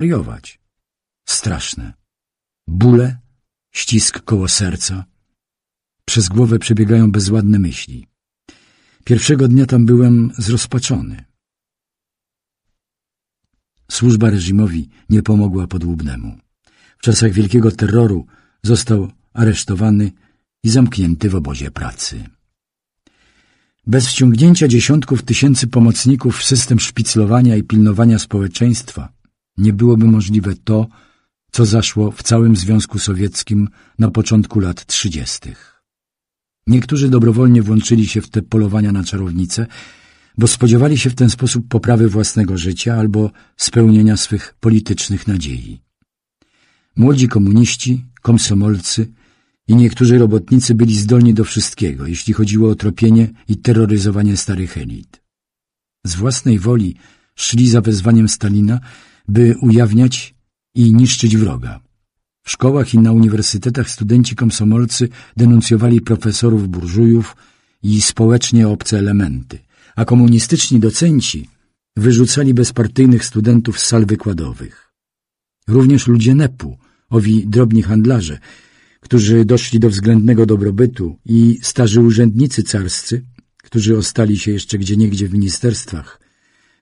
wariować. Straszne. Bóle, ścisk koło serca. Przez głowę przebiegają bezładne myśli. Pierwszego dnia tam byłem zrozpaczony. Służba reżimowi nie pomogła podłubnemu. W czasach wielkiego terroru został aresztowany i zamknięty w obozie pracy. Bez wciągnięcia dziesiątków tysięcy pomocników w system szpiclowania i pilnowania społeczeństwa nie byłoby możliwe to, co zaszło w całym Związku Sowieckim na początku lat 30. Niektórzy dobrowolnie włączyli się w te polowania na czarownice, bo spodziewali się w ten sposób poprawy własnego życia albo spełnienia swych politycznych nadziei. Młodzi komuniści, komsomolcy i niektórzy robotnicy byli zdolni do wszystkiego, jeśli chodziło o tropienie i terroryzowanie starych elit. Z własnej woli szli za wezwaniem Stalina by ujawniać i niszczyć wroga. W szkołach i na uniwersytetach studenci komsomolcy denuncjowali profesorów burżujów i społecznie obce elementy, a komunistyczni docenci wyrzucali bezpartyjnych studentów z sal wykładowych. Również ludzie nepu, owi drobni handlarze, którzy doszli do względnego dobrobytu i starzy urzędnicy carscy, którzy ostali się jeszcze gdzieniegdzie w ministerstwach,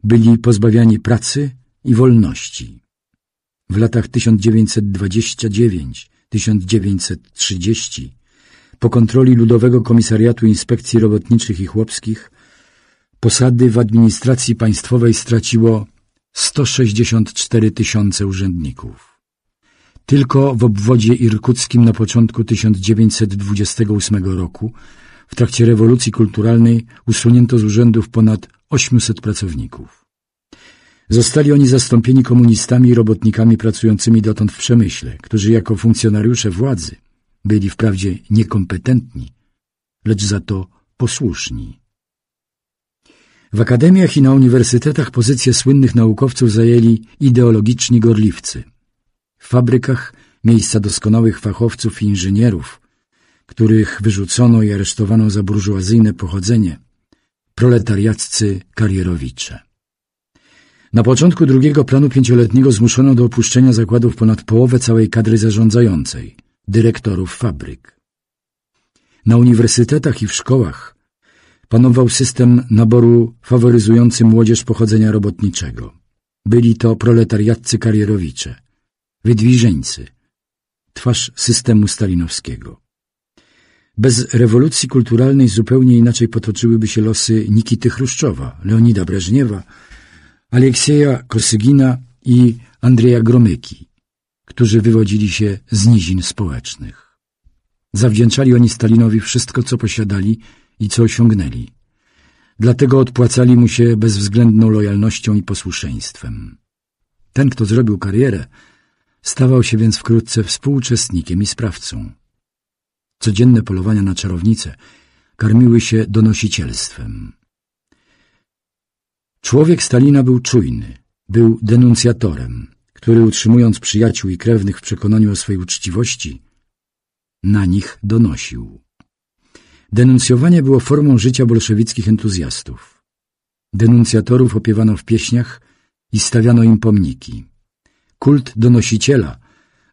byli pozbawiani pracy i wolności. W latach 1929-1930 po kontroli Ludowego Komisariatu Inspekcji Robotniczych i Chłopskich posady w administracji państwowej straciło 164 tysiące urzędników. Tylko w obwodzie irkuckim na początku 1928 roku w trakcie rewolucji kulturalnej usunięto z urzędów ponad 800 pracowników. Zostali oni zastąpieni komunistami i robotnikami pracującymi dotąd w przemyśle, którzy jako funkcjonariusze władzy byli wprawdzie niekompetentni, lecz za to posłuszni. W akademiach i na uniwersytetach pozycje słynnych naukowców zajęli ideologiczni gorliwcy. W fabrykach miejsca doskonałych fachowców i inżynierów, których wyrzucono i aresztowano za burżuazyjne pochodzenie, proletariaccy karierowicze. Na początku drugiego planu pięcioletniego zmuszono do opuszczenia zakładów ponad połowę całej kadry zarządzającej, dyrektorów fabryk. Na uniwersytetach i w szkołach panował system naboru faworyzujący młodzież pochodzenia robotniczego. Byli to proletariatcy karierowicze, wydwiżeńcy, twarz systemu stalinowskiego. Bez rewolucji kulturalnej zupełnie inaczej potoczyłyby się losy Nikity Chruszczowa, Leonida Breżniewa Aleksieja Kosygina i Andrzeja Gromyki, którzy wywodzili się z nizin społecznych. Zawdzięczali oni Stalinowi wszystko, co posiadali i co osiągnęli. Dlatego odpłacali mu się bezwzględną lojalnością i posłuszeństwem. Ten, kto zrobił karierę, stawał się więc wkrótce współuczestnikiem i sprawcą. Codzienne polowania na czarownice karmiły się donosicielstwem. Człowiek Stalina był czujny, był denuncjatorem, który utrzymując przyjaciół i krewnych w przekonaniu o swojej uczciwości, na nich donosił. Denuncjowanie było formą życia bolszewickich entuzjastów. Denuncjatorów opiewano w pieśniach i stawiano im pomniki. Kult donosiciela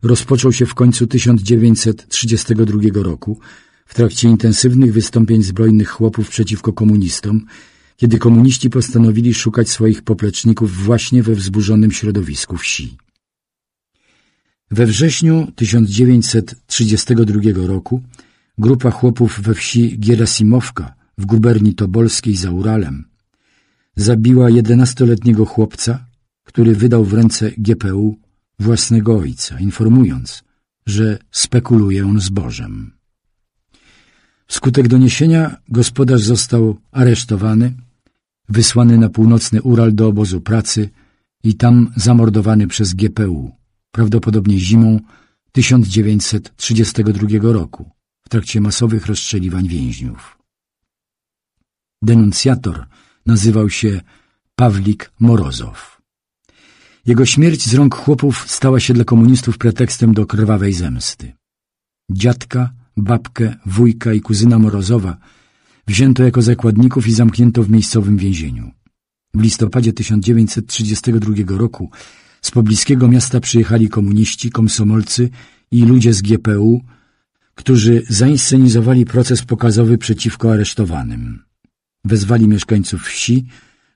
rozpoczął się w końcu 1932 roku w trakcie intensywnych wystąpień zbrojnych chłopów przeciwko komunistom kiedy komuniści postanowili szukać swoich popleczników właśnie we wzburzonym środowisku wsi. We wrześniu 1932 roku grupa chłopów we wsi Gierasimowka w guberni tobolskiej za Uralem zabiła 11-letniego chłopca, który wydał w ręce GPU własnego ojca, informując, że spekuluje on zbożem. Wskutek doniesienia gospodarz został aresztowany wysłany na północny Ural do obozu pracy i tam zamordowany przez GPU, prawdopodobnie zimą 1932 roku w trakcie masowych rozstrzeliwań więźniów. Denuncjator nazywał się Pawlik Morozow. Jego śmierć z rąk chłopów stała się dla komunistów pretekstem do krwawej zemsty. Dziadka, babkę, wujka i kuzyna Morozowa – Wzięto jako zakładników i zamknięto w miejscowym więzieniu. W listopadzie 1932 roku z pobliskiego miasta przyjechali komuniści, komsomolcy i ludzie z GPU, którzy zainscenizowali proces pokazowy przeciwko aresztowanym. Wezwali mieszkańców wsi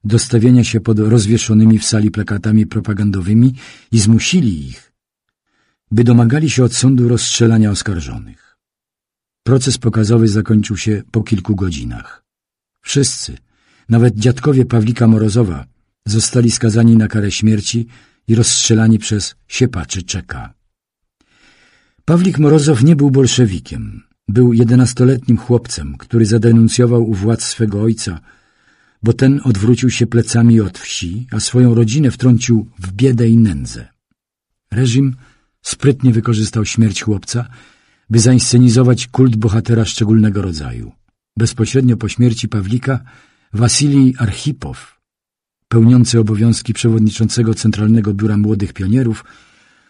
do stawiania się pod rozwieszonymi w sali plakatami propagandowymi i zmusili ich, by domagali się od sądu rozstrzelania oskarżonych. Proces pokazowy zakończył się po kilku godzinach. Wszyscy, nawet dziadkowie Pawlika Morozowa, zostali skazani na karę śmierci i rozstrzelani przez siepaczy Czeka. Pawlik Morozow nie był bolszewikiem. Był jedenastoletnim chłopcem, który zadenuncjował u władz swego ojca, bo ten odwrócił się plecami od wsi, a swoją rodzinę wtrącił w biedę i nędzę. Reżim sprytnie wykorzystał śmierć chłopca – by zainscenizować kult bohatera szczególnego rodzaju. Bezpośrednio po śmierci Pawlika Wasilij Archipow, pełniący obowiązki przewodniczącego Centralnego Biura Młodych Pionierów,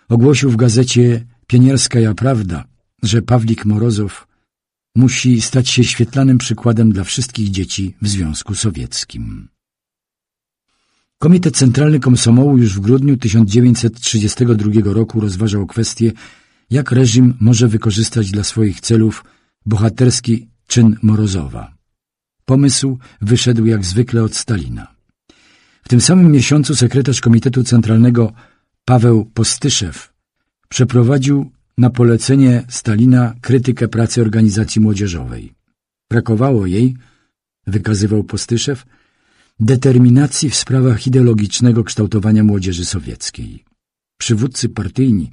ogłosił w gazecie Pionierska ja Prawda, że Pawlik Morozow musi stać się świetlanym przykładem dla wszystkich dzieci w Związku Sowieckim. Komitet Centralny Komsomołu już w grudniu 1932 roku rozważał kwestię jak reżim może wykorzystać dla swoich celów bohaterski czyn Morozowa. Pomysł wyszedł jak zwykle od Stalina. W tym samym miesiącu sekretarz Komitetu Centralnego Paweł Postyszew przeprowadził na polecenie Stalina krytykę pracy organizacji młodzieżowej. Brakowało jej, wykazywał Postyszew, determinacji w sprawach ideologicznego kształtowania młodzieży sowieckiej. Przywódcy partyjni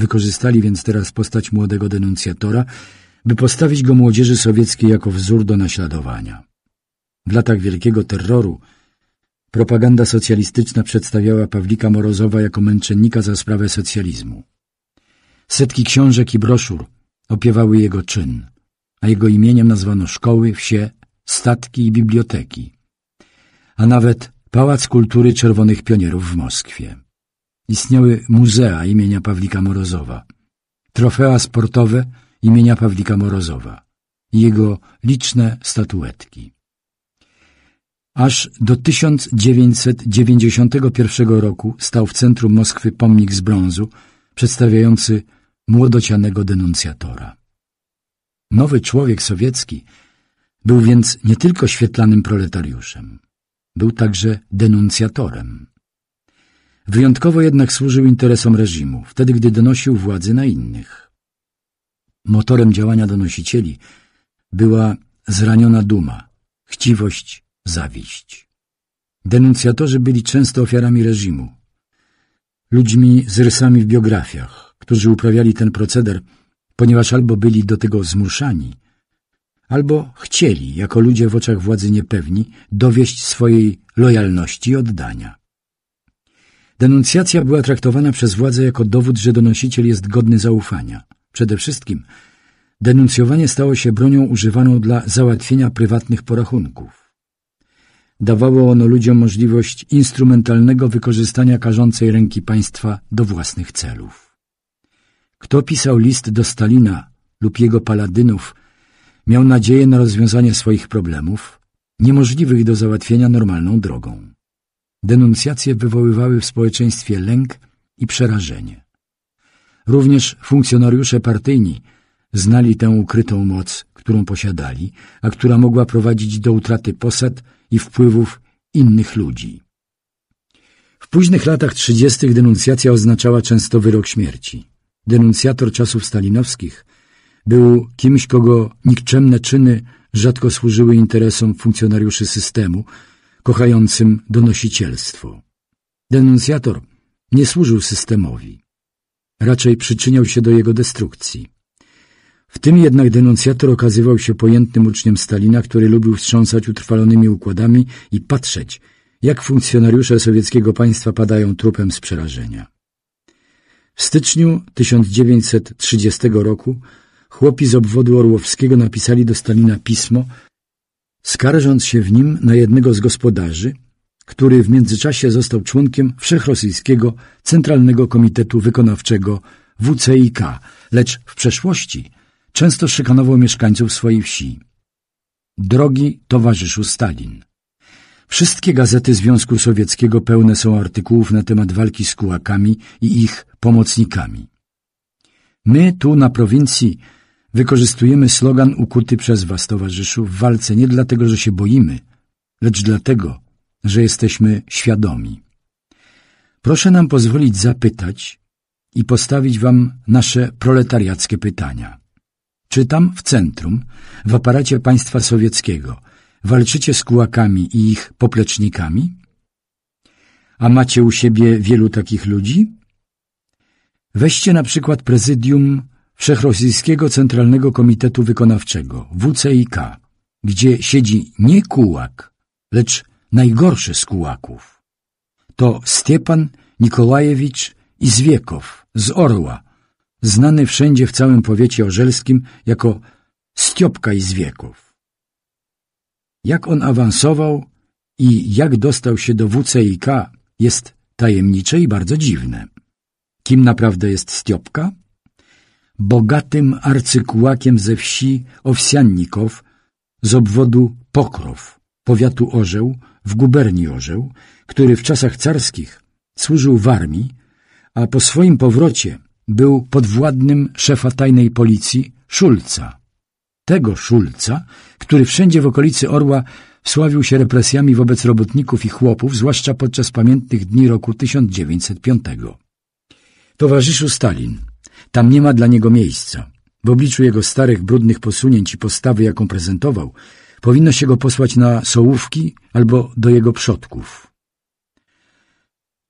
Wykorzystali więc teraz postać młodego denuncjatora, by postawić go młodzieży sowieckiej jako wzór do naśladowania. W latach wielkiego terroru propaganda socjalistyczna przedstawiała Pawlika Morozowa jako męczennika za sprawę socjalizmu. Setki książek i broszur opiewały jego czyn, a jego imieniem nazwano szkoły, wsie, statki i biblioteki, a nawet Pałac Kultury Czerwonych Pionierów w Moskwie istniały muzea imienia Pawlika Morozowa, trofea sportowe imienia Pawlika Morozowa i jego liczne statuetki. Aż do 1991 roku stał w centrum Moskwy pomnik z brązu przedstawiający młodocianego denuncjatora. Nowy człowiek sowiecki był więc nie tylko świetlanym proletariuszem, był także denuncjatorem. Wyjątkowo jednak służył interesom reżimu, wtedy gdy donosił władzy na innych. Motorem działania donosicieli była zraniona duma, chciwość, zawiść. Denuncjatorzy byli często ofiarami reżimu, ludźmi z rysami w biografiach, którzy uprawiali ten proceder, ponieważ albo byli do tego zmuszani, albo chcieli, jako ludzie w oczach władzy niepewni, dowieść swojej lojalności i oddania. Denuncjacja była traktowana przez władze jako dowód, że donosiciel jest godny zaufania. Przede wszystkim denuncjowanie stało się bronią używaną dla załatwienia prywatnych porachunków. Dawało ono ludziom możliwość instrumentalnego wykorzystania karzącej ręki państwa do własnych celów. Kto pisał list do Stalina lub jego paladynów, miał nadzieję na rozwiązanie swoich problemów, niemożliwych do załatwienia normalną drogą. Denuncjacje wywoływały w społeczeństwie lęk i przerażenie. Również funkcjonariusze partyjni znali tę ukrytą moc, którą posiadali, a która mogła prowadzić do utraty posad i wpływów innych ludzi. W późnych latach 30. denuncjacja oznaczała często wyrok śmierci. Denuncjator czasów stalinowskich był kimś, kogo nikczemne czyny rzadko służyły interesom funkcjonariuszy systemu, kochającym donosicielstwo. Denuncjator nie służył systemowi, raczej przyczyniał się do jego destrukcji. W tym jednak denuncjator okazywał się pojętnym uczniem Stalina, który lubił wstrząsać utrwalonymi układami i patrzeć, jak funkcjonariusze sowieckiego państwa padają trupem z przerażenia. W styczniu 1930 roku chłopi z obwodu orłowskiego napisali do Stalina pismo, skarżąc się w nim na jednego z gospodarzy, który w międzyczasie został członkiem Wszechrosyjskiego Centralnego Komitetu Wykonawczego WCIK, lecz w przeszłości często szykanował mieszkańców swojej wsi. Drogi towarzyszu Stalin. Wszystkie gazety Związku Sowieckiego pełne są artykułów na temat walki z kułakami i ich pomocnikami. My tu na prowincji wykorzystujemy slogan ukuty przez Was, towarzyszu, w walce nie dlatego, że się boimy, lecz dlatego, że jesteśmy świadomi. Proszę nam pozwolić zapytać i postawić Wam nasze proletariackie pytania. Czy tam w centrum, w aparacie państwa sowieckiego, walczycie z kułakami i ich poplecznikami? A macie u siebie wielu takich ludzi? Weźcie na przykład prezydium Wszechrosyjskiego Centralnego Komitetu Wykonawczego, WCIK, gdzie siedzi nie kułak, lecz najgorszy z kułaków. To Stepan Nikolajewicz Izwiekow z Orła, znany wszędzie w całym powiecie orzelskim jako Stiopka Izwiekow. Jak on awansował i jak dostał się do WCIK jest tajemnicze i bardzo dziwne. Kim naprawdę jest Stiopka? bogatym arcykułakiem ze wsi Owsianników z obwodu Pokrow, powiatu Orzeł, w guberni Orzeł, który w czasach carskich służył w armii, a po swoim powrocie był podwładnym szefa tajnej policji Szulca. Tego Szulca, który wszędzie w okolicy Orła wsławił się represjami wobec robotników i chłopów, zwłaszcza podczas pamiętnych dni roku 1905. Towarzyszu Stalin, tam nie ma dla niego miejsca. W obliczu jego starych, brudnych posunięć i postawy, jaką prezentował, powinno się go posłać na sołówki albo do jego przodków.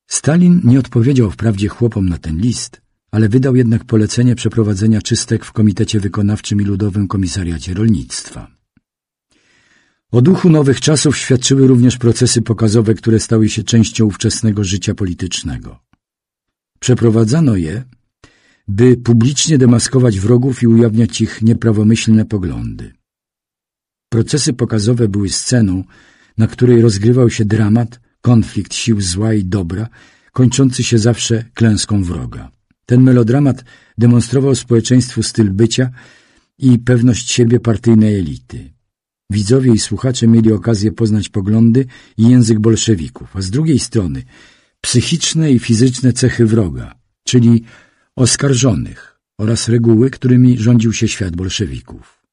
Stalin nie odpowiedział wprawdzie chłopom na ten list, ale wydał jednak polecenie przeprowadzenia czystek w Komitecie Wykonawczym i Ludowym Komisariacie Rolnictwa. O duchu nowych czasów świadczyły również procesy pokazowe, które stały się częścią ówczesnego życia politycznego. Przeprowadzano je by publicznie demaskować wrogów i ujawniać ich nieprawomyślne poglądy. Procesy pokazowe były sceną, na której rozgrywał się dramat, konflikt sił zła i dobra, kończący się zawsze klęską wroga. Ten melodramat demonstrował społeczeństwu styl bycia i pewność siebie partyjnej elity. Widzowie i słuchacze mieli okazję poznać poglądy i język bolszewików, a z drugiej strony psychiczne i fizyczne cechy wroga, czyli oskarżonych oraz reguły, którymi rządził się świat bolszewików.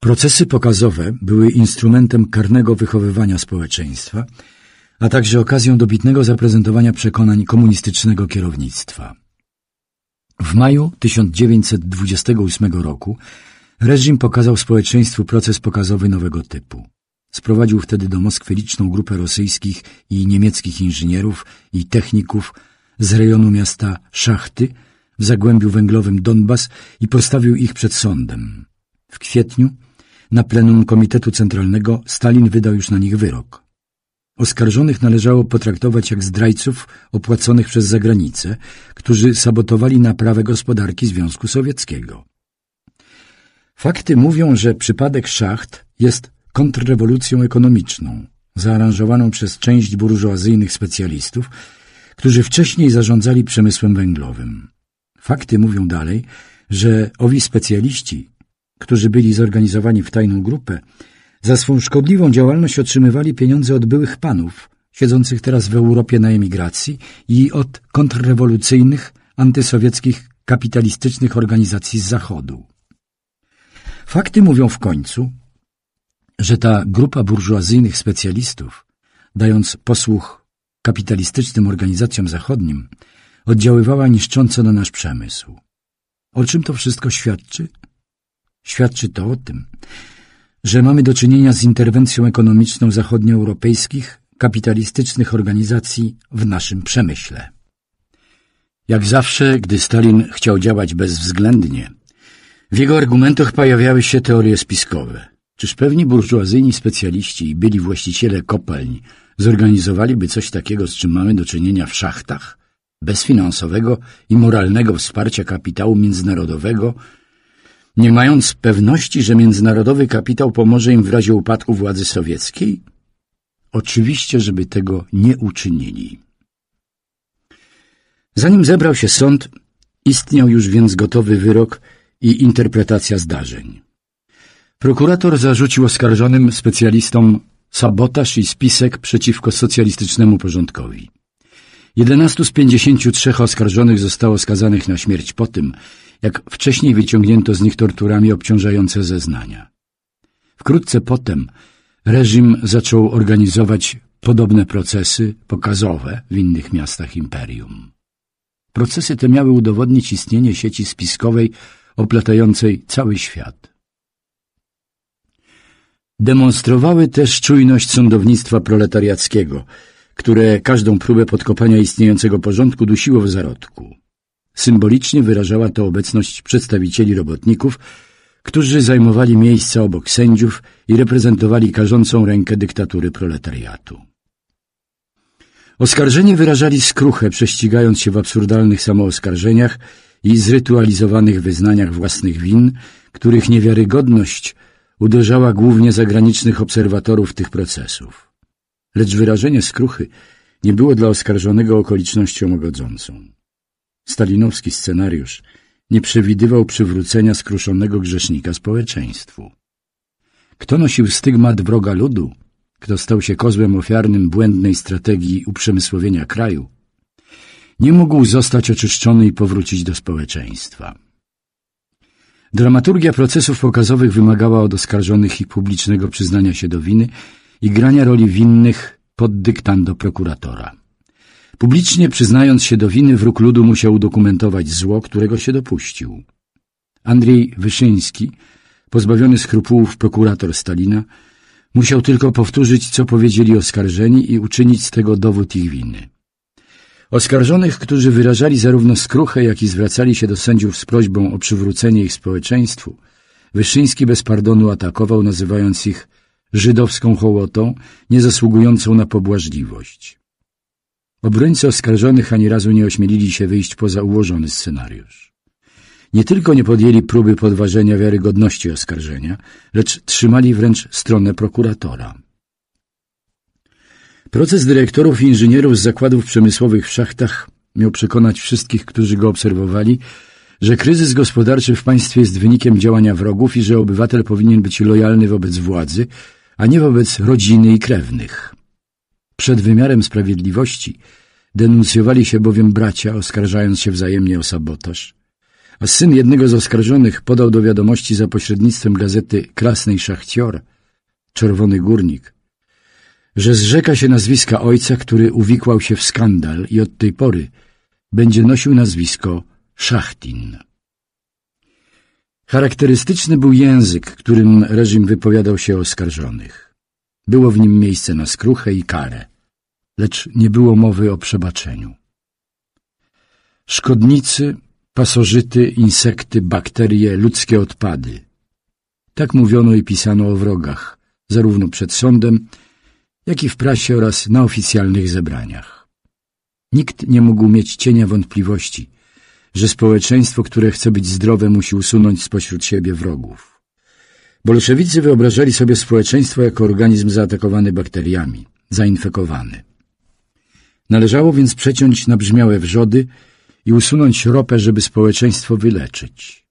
Procesy pokazowe były instrumentem karnego wychowywania społeczeństwa, a także okazją dobitnego zaprezentowania przekonań komunistycznego kierownictwa. W maju 1928 roku reżim pokazał społeczeństwu proces pokazowy nowego typu. Sprowadził wtedy do Moskwy liczną grupę rosyjskich i niemieckich inżynierów i techników z rejonu miasta Szachty w zagłębiu węglowym Donbas i postawił ich przed sądem. W kwietniu na plenum Komitetu Centralnego Stalin wydał już na nich wyrok. Oskarżonych należało potraktować jak zdrajców opłaconych przez zagranicę, którzy sabotowali naprawę gospodarki Związku Sowieckiego. Fakty mówią, że przypadek szacht jest kontrrewolucją ekonomiczną, zaaranżowaną przez część burżuazyjnych specjalistów, którzy wcześniej zarządzali przemysłem węglowym. Fakty mówią dalej, że owi specjaliści, którzy byli zorganizowani w tajną grupę, za swą szkodliwą działalność otrzymywali pieniądze od byłych panów, siedzących teraz w Europie na emigracji i od kontrrewolucyjnych, antysowieckich, kapitalistycznych organizacji z Zachodu. Fakty mówią w końcu, że ta grupa burżuazyjnych specjalistów, dając posłuch kapitalistycznym organizacjom zachodnim oddziaływała niszcząco na nasz przemysł. O czym to wszystko świadczy? Świadczy to o tym, że mamy do czynienia z interwencją ekonomiczną zachodnioeuropejskich, kapitalistycznych organizacji w naszym przemyśle. Jak zawsze, gdy Stalin chciał działać bezwzględnie, w jego argumentach pojawiały się teorie spiskowe. Czyż pewni burżuazyjni specjaliści i byli właściciele kopalń zorganizowaliby coś takiego, z czym mamy do czynienia w szachtach, bez finansowego i moralnego wsparcia kapitału międzynarodowego, nie mając pewności, że międzynarodowy kapitał pomoże im w razie upadku władzy sowieckiej? Oczywiście, żeby tego nie uczynili. Zanim zebrał się sąd, istniał już więc gotowy wyrok i interpretacja zdarzeń. Prokurator zarzucił oskarżonym specjalistom sabotaż i spisek przeciwko socjalistycznemu porządkowi. 11 z 53 oskarżonych zostało skazanych na śmierć po tym, jak wcześniej wyciągnięto z nich torturami obciążające zeznania. Wkrótce potem reżim zaczął organizować podobne procesy pokazowe w innych miastach imperium. Procesy te miały udowodnić istnienie sieci spiskowej oplatającej cały świat – Demonstrowały też czujność sądownictwa proletariackiego, które każdą próbę podkopania istniejącego porządku dusiło w zarodku. Symbolicznie wyrażała to obecność przedstawicieli robotników, którzy zajmowali miejsca obok sędziów i reprezentowali karzącą rękę dyktatury proletariatu. Oskarżeni wyrażali skruchę, prześcigając się w absurdalnych samooskarżeniach i zrytualizowanych wyznaniach własnych win, których niewiarygodność uderzała głównie zagranicznych obserwatorów tych procesów. Lecz wyrażenie skruchy nie było dla oskarżonego okolicznością ogodzącą. Stalinowski scenariusz nie przewidywał przywrócenia skruszonego grzesznika społeczeństwu. Kto nosił stygmat wroga ludu, kto stał się kozłem ofiarnym błędnej strategii uprzemysłowienia kraju, nie mógł zostać oczyszczony i powrócić do społeczeństwa. Dramaturgia procesów pokazowych wymagała od oskarżonych ich publicznego przyznania się do winy i grania roli winnych pod dyktando prokuratora. Publicznie przyznając się do winy, wróg ludu musiał udokumentować zło, którego się dopuścił. Andrzej Wyszyński, pozbawiony skrupułów prokurator Stalina, musiał tylko powtórzyć, co powiedzieli oskarżeni i uczynić z tego dowód ich winy. Oskarżonych, którzy wyrażali zarówno skruchę, jak i zwracali się do sędziów z prośbą o przywrócenie ich społeczeństwu, Wyszyński bez pardonu atakował, nazywając ich żydowską hołotą, niezasługującą na pobłażliwość. Obrońcy oskarżonych ani razu nie ośmielili się wyjść poza ułożony scenariusz. Nie tylko nie podjęli próby podważenia wiarygodności oskarżenia, lecz trzymali wręcz stronę prokuratora. Proces dyrektorów i inżynierów z zakładów przemysłowych w szachtach miał przekonać wszystkich, którzy go obserwowali, że kryzys gospodarczy w państwie jest wynikiem działania wrogów i że obywatel powinien być lojalny wobec władzy, a nie wobec rodziny i krewnych. Przed wymiarem sprawiedliwości denuncjowali się bowiem bracia, oskarżając się wzajemnie o sabotaż, a syn jednego z oskarżonych podał do wiadomości za pośrednictwem gazety Krasnej Szachcior, Czerwony Górnik, że zrzeka się nazwiska ojca, który uwikłał się w skandal i od tej pory będzie nosił nazwisko Szachtin. Charakterystyczny był język, którym reżim wypowiadał się o oskarżonych. Było w nim miejsce na skruchę i karę, lecz nie było mowy o przebaczeniu. Szkodnicy, pasożyty, insekty, bakterie, ludzkie odpady. Tak mówiono i pisano o wrogach, zarówno przed sądem, jak i w prasie oraz na oficjalnych zebraniach. Nikt nie mógł mieć cienia wątpliwości, że społeczeństwo, które chce być zdrowe, musi usunąć spośród siebie wrogów. Bolszewicy wyobrażali sobie społeczeństwo jako organizm zaatakowany bakteriami, zainfekowany. Należało więc przeciąć nabrzmiałe wrzody i usunąć ropę, żeby społeczeństwo wyleczyć.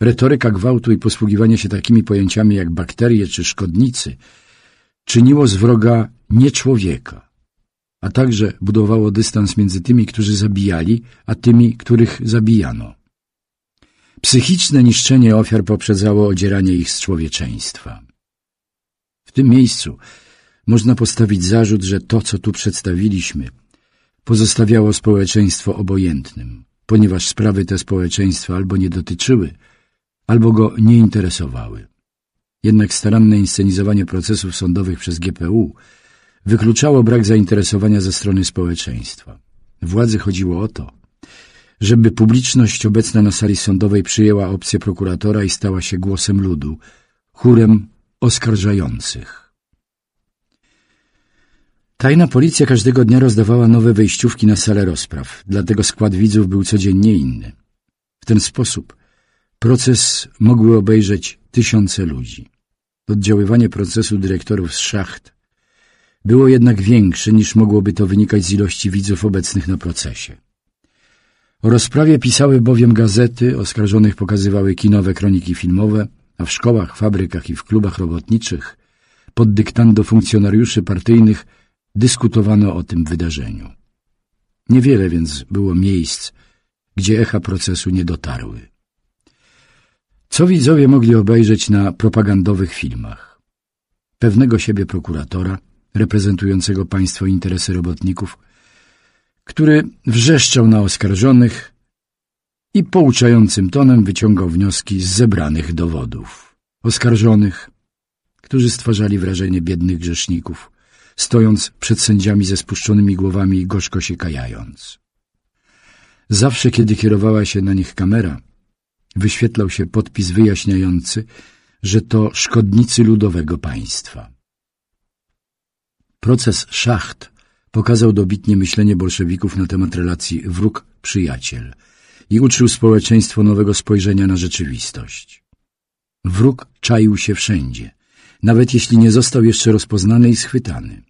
Retoryka gwałtu i posługiwanie się takimi pojęciami jak bakterie czy szkodnicy – czyniło z wroga nie człowieka, a także budowało dystans między tymi, którzy zabijali, a tymi, których zabijano. Psychiczne niszczenie ofiar poprzedzało odzieranie ich z człowieczeństwa. W tym miejscu można postawić zarzut, że to, co tu przedstawiliśmy, pozostawiało społeczeństwo obojętnym, ponieważ sprawy te społeczeństwa albo nie dotyczyły, albo go nie interesowały. Jednak staranne inscenizowanie procesów sądowych przez GPU wykluczało brak zainteresowania ze strony społeczeństwa. Władzy chodziło o to, żeby publiczność obecna na sali sądowej przyjęła opcję prokuratora i stała się głosem ludu, chórem oskarżających. Tajna policja każdego dnia rozdawała nowe wejściówki na salę rozpraw, dlatego skład widzów był codziennie inny. W ten sposób proces mogły obejrzeć tysiące ludzi oddziaływanie procesu dyrektorów z szacht było jednak większe niż mogłoby to wynikać z ilości widzów obecnych na procesie. O rozprawie pisały bowiem gazety, oskarżonych pokazywały kinowe kroniki filmowe, a w szkołach, fabrykach i w klubach robotniczych pod dyktando funkcjonariuszy partyjnych dyskutowano o tym wydarzeniu. Niewiele więc było miejsc, gdzie echa procesu nie dotarły. Co widzowie mogli obejrzeć na propagandowych filmach? Pewnego siebie prokuratora, reprezentującego państwo interesy robotników, który wrzeszczał na oskarżonych i pouczającym tonem wyciągał wnioski z zebranych dowodów. Oskarżonych, którzy stwarzali wrażenie biednych grzeszników, stojąc przed sędziami ze spuszczonymi głowami i gorzko się kajając. Zawsze, kiedy kierowała się na nich kamera, wyświetlał się podpis wyjaśniający, że to szkodnicy ludowego państwa. Proces szacht pokazał dobitnie myślenie bolszewików na temat relacji wróg-przyjaciel i uczył społeczeństwo nowego spojrzenia na rzeczywistość. Wróg czaił się wszędzie, nawet jeśli nie został jeszcze rozpoznany i schwytany.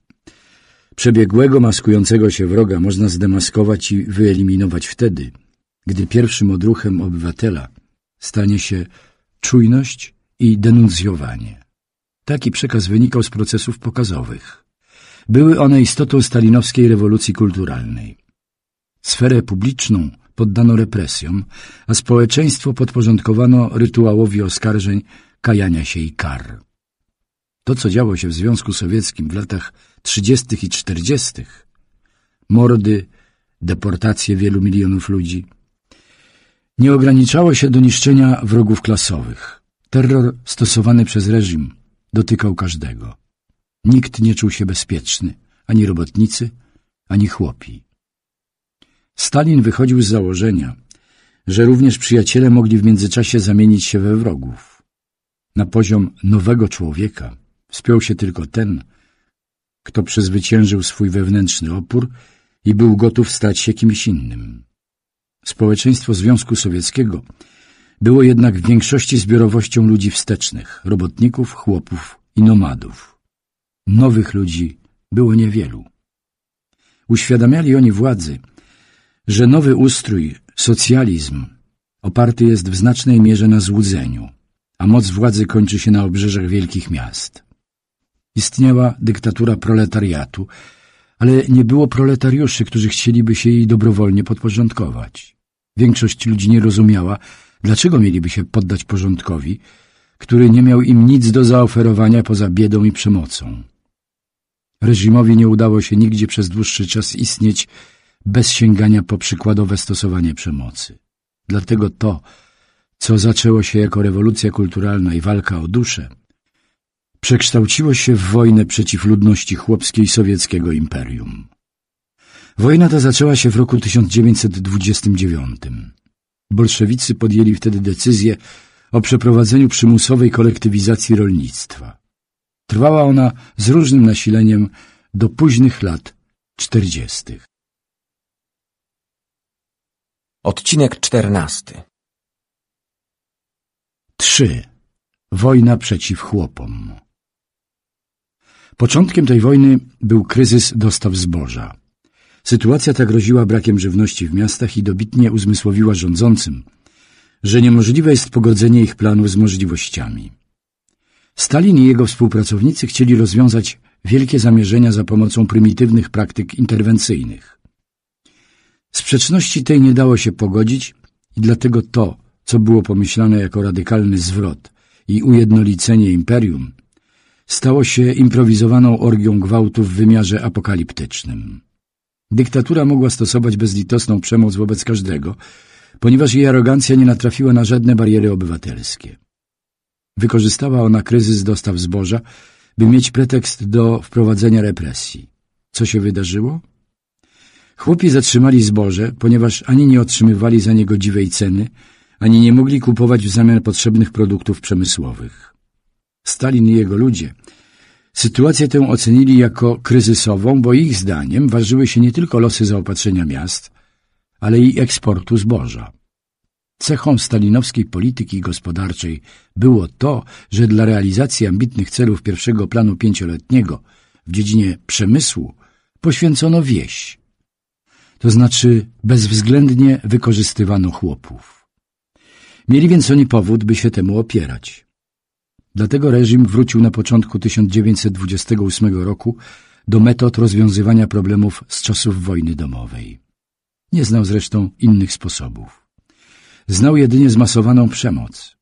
Przebiegłego, maskującego się wroga można zdemaskować i wyeliminować wtedy, gdy pierwszym odruchem obywatela stanie się czujność i denuncjowanie. Taki przekaz wynikał z procesów pokazowych. Były one istotą stalinowskiej rewolucji kulturalnej. Sferę publiczną poddano represjom, a społeczeństwo podporządkowano rytuałowi oskarżeń, kajania się i kar. To, co działo się w Związku Sowieckim w latach 30. i 40., mordy, deportacje wielu milionów ludzi – nie ograniczało się do niszczenia wrogów klasowych. Terror stosowany przez reżim dotykał każdego. Nikt nie czuł się bezpieczny, ani robotnicy, ani chłopi. Stalin wychodził z założenia, że również przyjaciele mogli w międzyczasie zamienić się we wrogów. Na poziom nowego człowieka wspiął się tylko ten, kto przezwyciężył swój wewnętrzny opór i był gotów stać się kimś innym. Społeczeństwo Związku Sowieckiego było jednak w większości zbiorowością ludzi wstecznych, robotników, chłopów i nomadów. Nowych ludzi było niewielu. Uświadamiali oni władzy, że nowy ustrój, socjalizm, oparty jest w znacznej mierze na złudzeniu, a moc władzy kończy się na obrzeżach wielkich miast. Istniała dyktatura proletariatu, ale nie było proletariuszy, którzy chcieliby się jej dobrowolnie podporządkować. Większość ludzi nie rozumiała, dlaczego mieliby się poddać porządkowi, który nie miał im nic do zaoferowania poza biedą i przemocą. Reżimowi nie udało się nigdzie przez dłuższy czas istnieć bez sięgania po przykładowe stosowanie przemocy. Dlatego to, co zaczęło się jako rewolucja kulturalna i walka o duszę, przekształciło się w wojnę przeciw ludności chłopskiej sowieckiego imperium. Wojna ta zaczęła się w roku 1929. Bolszewicy podjęli wtedy decyzję o przeprowadzeniu przymusowej kolektywizacji rolnictwa. Trwała ona z różnym nasileniem do późnych lat 40. Odcinek 14 3. Wojna przeciw chłopom Początkiem tej wojny był kryzys dostaw zboża. Sytuacja ta groziła brakiem żywności w miastach i dobitnie uzmysłowiła rządzącym, że niemożliwe jest pogodzenie ich planów z możliwościami. Stalin i jego współpracownicy chcieli rozwiązać wielkie zamierzenia za pomocą prymitywnych praktyk interwencyjnych. Sprzeczności tej nie dało się pogodzić i dlatego to, co było pomyślane jako radykalny zwrot i ujednolicenie imperium, stało się improwizowaną orgią gwałtu w wymiarze apokaliptycznym. Dyktatura mogła stosować bezlitosną przemoc wobec każdego, ponieważ jej arogancja nie natrafiła na żadne bariery obywatelskie. Wykorzystała ona kryzys dostaw zboża, by mieć pretekst do wprowadzenia represji. Co się wydarzyło? Chłopi zatrzymali zboże, ponieważ ani nie otrzymywali za niego dziwej ceny, ani nie mogli kupować w zamian potrzebnych produktów przemysłowych. Stalin i jego ludzie sytuację tę ocenili jako kryzysową, bo ich zdaniem ważyły się nie tylko losy zaopatrzenia miast, ale i eksportu zboża. Cechą stalinowskiej polityki gospodarczej było to, że dla realizacji ambitnych celów pierwszego planu pięcioletniego w dziedzinie przemysłu poświęcono wieś, to znaczy bezwzględnie wykorzystywano chłopów. Mieli więc oni powód, by się temu opierać. Dlatego reżim wrócił na początku 1928 roku do metod rozwiązywania problemów z czasów wojny domowej. Nie znał zresztą innych sposobów. Znał jedynie zmasowaną przemoc.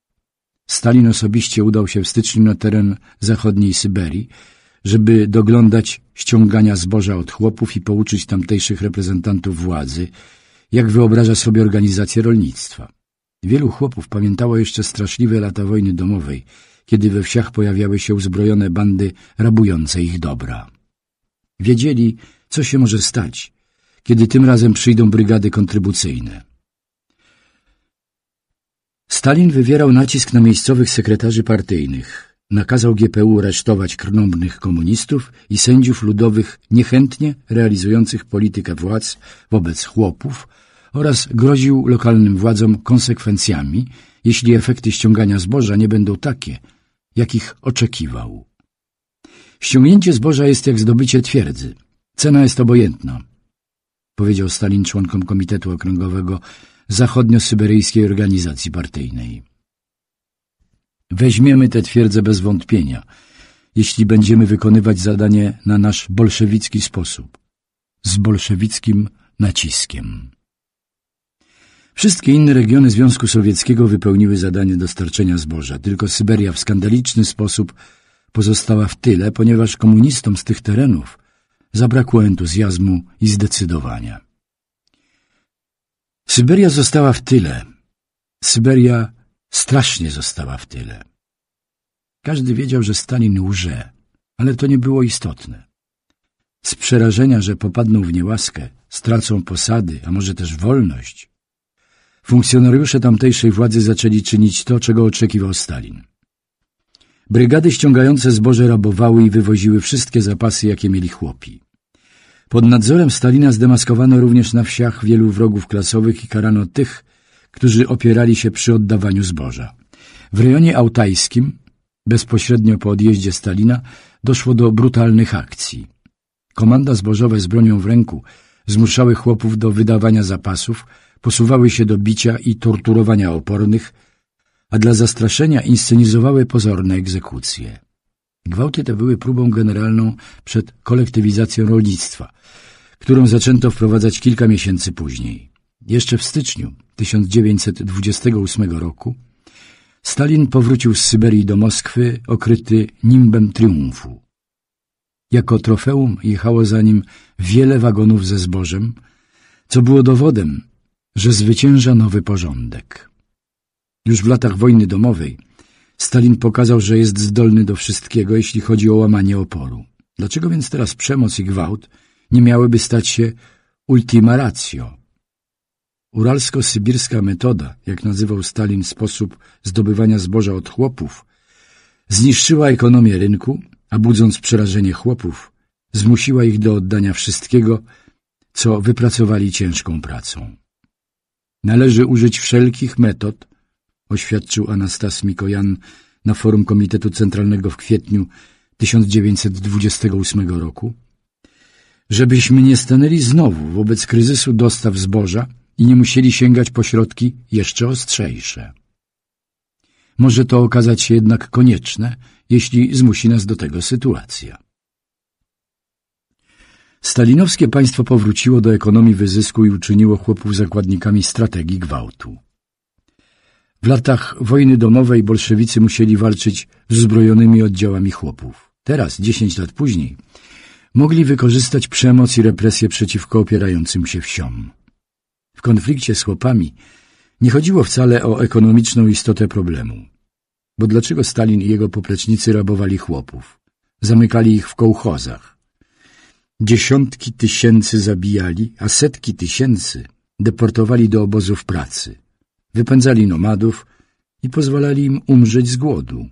Stalin osobiście udał się w styczniu na teren zachodniej Syberii, żeby doglądać ściągania zboża od chłopów i pouczyć tamtejszych reprezentantów władzy, jak wyobraża sobie organizację rolnictwa. Wielu chłopów pamiętało jeszcze straszliwe lata wojny domowej – kiedy we wsiach pojawiały się uzbrojone bandy rabujące ich dobra. Wiedzieli, co się może stać, kiedy tym razem przyjdą brygady kontrybucyjne. Stalin wywierał nacisk na miejscowych sekretarzy partyjnych. Nakazał GPU aresztować krnąbnych komunistów i sędziów ludowych niechętnie realizujących politykę władz wobec chłopów oraz groził lokalnym władzom konsekwencjami, jeśli efekty ściągania zboża nie będą takie, jakich oczekiwał. Ściągnięcie zboża jest jak zdobycie twierdzy. Cena jest obojętna, powiedział Stalin członkom Komitetu Okręgowego Zachodnio-Syberyjskiej Organizacji Partyjnej. Weźmiemy tę twierdzę bez wątpienia, jeśli będziemy wykonywać zadanie na nasz bolszewicki sposób, z bolszewickim naciskiem. Wszystkie inne regiony Związku Sowieckiego wypełniły zadanie dostarczenia zboża. Tylko Syberia w skandaliczny sposób pozostała w tyle, ponieważ komunistom z tych terenów zabrakło entuzjazmu i zdecydowania. Syberia została w tyle. Syberia strasznie została w tyle. Każdy wiedział, że Stalin łże, ale to nie było istotne. Z przerażenia, że popadną w niełaskę, stracą posady, a może też wolność, funkcjonariusze tamtejszej władzy zaczęli czynić to, czego oczekiwał Stalin. Brygady ściągające zboże rabowały i wywoziły wszystkie zapasy, jakie mieli chłopi. Pod nadzorem Stalina zdemaskowano również na wsiach wielu wrogów klasowych i karano tych, którzy opierali się przy oddawaniu zboża. W rejonie autajskim, bezpośrednio po odjeździe Stalina, doszło do brutalnych akcji. Komanda zbożowe z bronią w ręku zmuszały chłopów do wydawania zapasów, posuwały się do bicia i torturowania opornych, a dla zastraszenia inscenizowały pozorne egzekucje. Gwałty te były próbą generalną przed kolektywizacją rolnictwa, którą zaczęto wprowadzać kilka miesięcy później. Jeszcze w styczniu 1928 roku Stalin powrócił z Syberii do Moskwy okryty nimbem triumfu. Jako trofeum jechało za nim wiele wagonów ze zbożem, co było dowodem, że zwycięża nowy porządek. Już w latach wojny domowej Stalin pokazał, że jest zdolny do wszystkiego, jeśli chodzi o łamanie oporu. Dlaczego więc teraz przemoc i gwałt nie miałyby stać się ultima ratio? Uralsko-sybirska metoda, jak nazywał Stalin sposób zdobywania zboża od chłopów, zniszczyła ekonomię rynku, a budząc przerażenie chłopów, zmusiła ich do oddania wszystkiego, co wypracowali ciężką pracą. Należy użyć wszelkich metod, oświadczył Anastas Mikojan na forum Komitetu Centralnego w kwietniu 1928 roku, żebyśmy nie stanęli znowu wobec kryzysu dostaw zboża i nie musieli sięgać po środki jeszcze ostrzejsze. Może to okazać się jednak konieczne, jeśli zmusi nas do tego sytuacja. Stalinowskie państwo powróciło do ekonomii wyzysku i uczyniło chłopów zakładnikami strategii gwałtu. W latach wojny domowej bolszewicy musieli walczyć z uzbrojonymi oddziałami chłopów. Teraz, dziesięć lat później, mogli wykorzystać przemoc i represje przeciwko opierającym się wsiom. W konflikcie z chłopami nie chodziło wcale o ekonomiczną istotę problemu. Bo dlaczego Stalin i jego poplecznicy rabowali chłopów? Zamykali ich w kołchozach. Dziesiątki tysięcy zabijali, a setki tysięcy deportowali do obozów pracy. Wypędzali nomadów i pozwalali im umrzeć z głodu.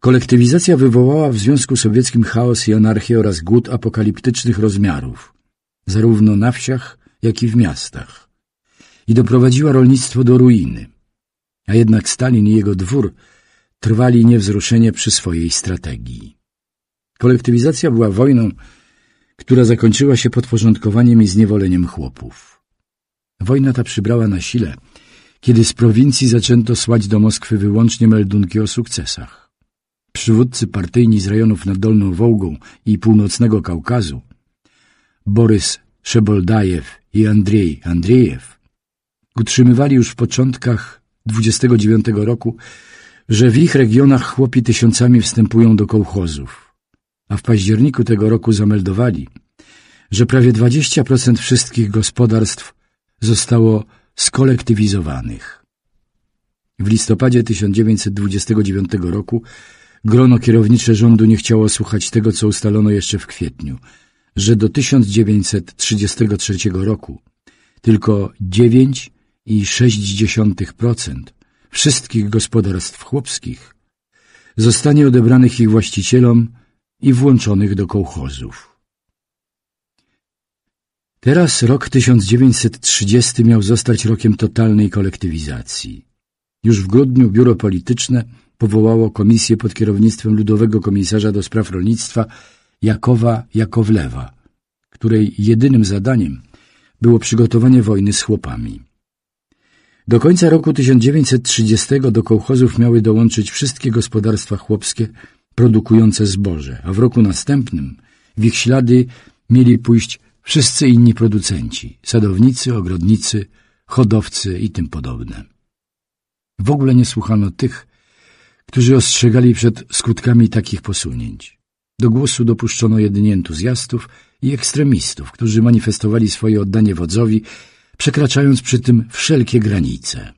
Kolektywizacja wywołała w Związku Sowieckim chaos i anarchię oraz głód apokaliptycznych rozmiarów, zarówno na wsiach, jak i w miastach. I doprowadziła rolnictwo do ruiny. A jednak Stalin i jego dwór trwali niewzruszenie przy swojej strategii. Kolektywizacja była wojną, która zakończyła się podporządkowaniem i zniewoleniem chłopów. Wojna ta przybrała na sile, kiedy z prowincji zaczęto słać do Moskwy wyłącznie meldunki o sukcesach. Przywódcy partyjni z rejonów nad Dolną Wołgą i Północnego Kaukazu, Borys Szeboldajew i Andrzej Andrzejew, utrzymywali już w początkach 29 roku, że w ich regionach chłopi tysiącami wstępują do kołchozów a w październiku tego roku zameldowali, że prawie 20% wszystkich gospodarstw zostało skolektywizowanych. W listopadzie 1929 roku grono kierownicze rządu nie chciało słuchać tego, co ustalono jeszcze w kwietniu, że do 1933 roku tylko 9,6% wszystkich gospodarstw chłopskich zostanie odebranych ich właścicielom i włączonych do kołchozów. Teraz rok 1930 miał zostać rokiem totalnej kolektywizacji. Już w grudniu biuro polityczne powołało komisję pod kierownictwem ludowego komisarza do spraw rolnictwa Jakowa Jakowlewa, której jedynym zadaniem było przygotowanie wojny z chłopami. Do końca roku 1930 do kołchozów miały dołączyć wszystkie gospodarstwa chłopskie produkujące zboże, a w roku następnym w ich ślady mieli pójść wszyscy inni producenci, sadownicy, ogrodnicy, hodowcy i tym podobne. W ogóle nie słuchano tych, którzy ostrzegali przed skutkami takich posunięć. Do głosu dopuszczono jedynie entuzjastów i ekstremistów, którzy manifestowali swoje oddanie wodzowi, przekraczając przy tym wszelkie granice.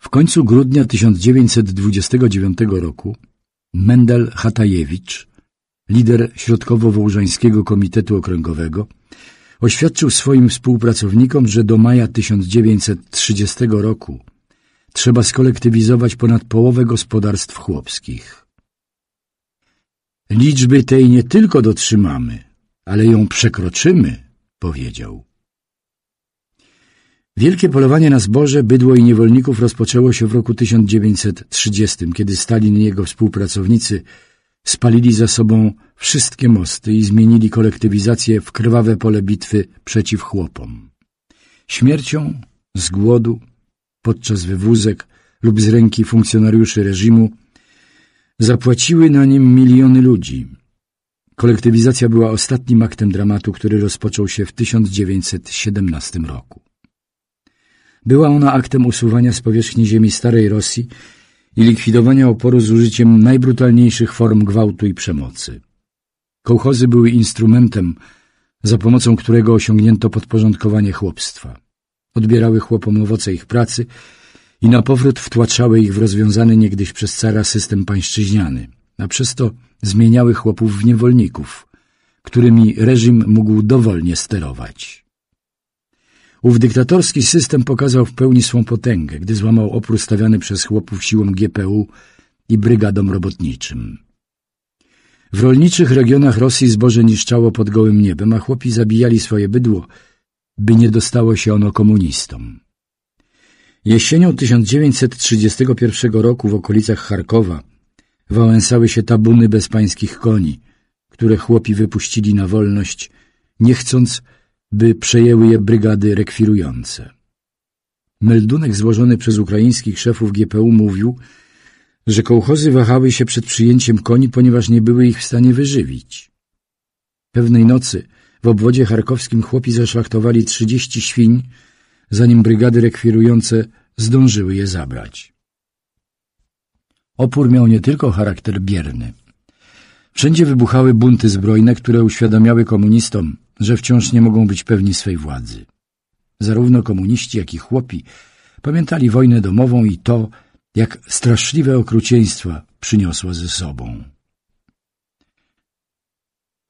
W końcu grudnia 1929 roku Mendel Hatajewicz, lider Środkowo-Wołżańskiego Komitetu Okręgowego, oświadczył swoim współpracownikom, że do maja 1930 roku trzeba skolektywizować ponad połowę gospodarstw chłopskich. Liczby tej nie tylko dotrzymamy, ale ją przekroczymy, powiedział. Wielkie polowanie na zboże, bydło i niewolników rozpoczęło się w roku 1930, kiedy Stalin i jego współpracownicy spalili za sobą wszystkie mosty i zmienili kolektywizację w krwawe pole bitwy przeciw chłopom. Śmiercią, z głodu, podczas wywózek lub z ręki funkcjonariuszy reżimu zapłaciły na nim miliony ludzi. Kolektywizacja była ostatnim aktem dramatu, który rozpoczął się w 1917 roku. Była ona aktem usuwania z powierzchni ziemi starej Rosji i likwidowania oporu z użyciem najbrutalniejszych form gwałtu i przemocy. Kołchozy były instrumentem, za pomocą którego osiągnięto podporządkowanie chłopstwa. Odbierały chłopom owoce ich pracy i na powrót wtłaczały ich w rozwiązany niegdyś przez cara system pańszczyźniany, a przez to zmieniały chłopów w niewolników, którymi reżim mógł dowolnie sterować. Ów dyktatorski system pokazał w pełni swą potęgę, gdy złamał opór stawiany przez chłopów siłom GPU i brygadom robotniczym. W rolniczych regionach Rosji zboże niszczało pod gołym niebem, a chłopi zabijali swoje bydło, by nie dostało się ono komunistom. Jesienią 1931 roku w okolicach Charkowa wałęsały się tabuny bezpańskich koni, które chłopi wypuścili na wolność, nie chcąc by przejęły je brygady rekwirujące. Meldunek złożony przez ukraińskich szefów GPU mówił, że kołchozy wahały się przed przyjęciem koni, ponieważ nie były ich w stanie wyżywić. Pewnej nocy w obwodzie charkowskim chłopi zaszlachtowali 30 świń, zanim brygady rekwirujące zdążyły je zabrać. Opór miał nie tylko charakter bierny. Wszędzie wybuchały bunty zbrojne, które uświadamiały komunistom, że wciąż nie mogą być pewni swej władzy. Zarówno komuniści, jak i chłopi pamiętali wojnę domową i to, jak straszliwe okrucieństwa przyniosła ze sobą.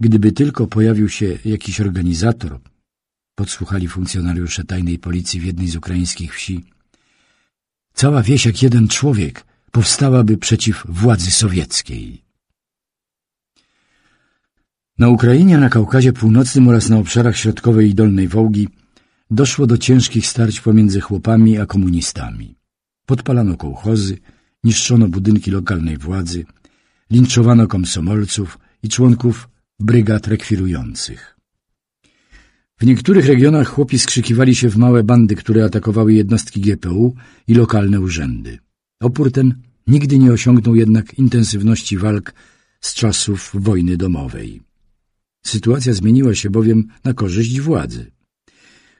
Gdyby tylko pojawił się jakiś organizator, podsłuchali funkcjonariusze tajnej policji w jednej z ukraińskich wsi, cała wieś jak jeden człowiek powstałaby przeciw władzy sowieckiej. Na Ukrainie, na Kaukazie Północnym oraz na obszarach środkowej i dolnej Wołgi doszło do ciężkich starć pomiędzy chłopami a komunistami. Podpalano kołchozy, niszczono budynki lokalnej władzy, linczowano komsomolców i członków brygad rekwirujących. W niektórych regionach chłopi skrzykiwali się w małe bandy, które atakowały jednostki GPU i lokalne urzędy. Opór ten nigdy nie osiągnął jednak intensywności walk z czasów wojny domowej. Sytuacja zmieniła się bowiem na korzyść władzy.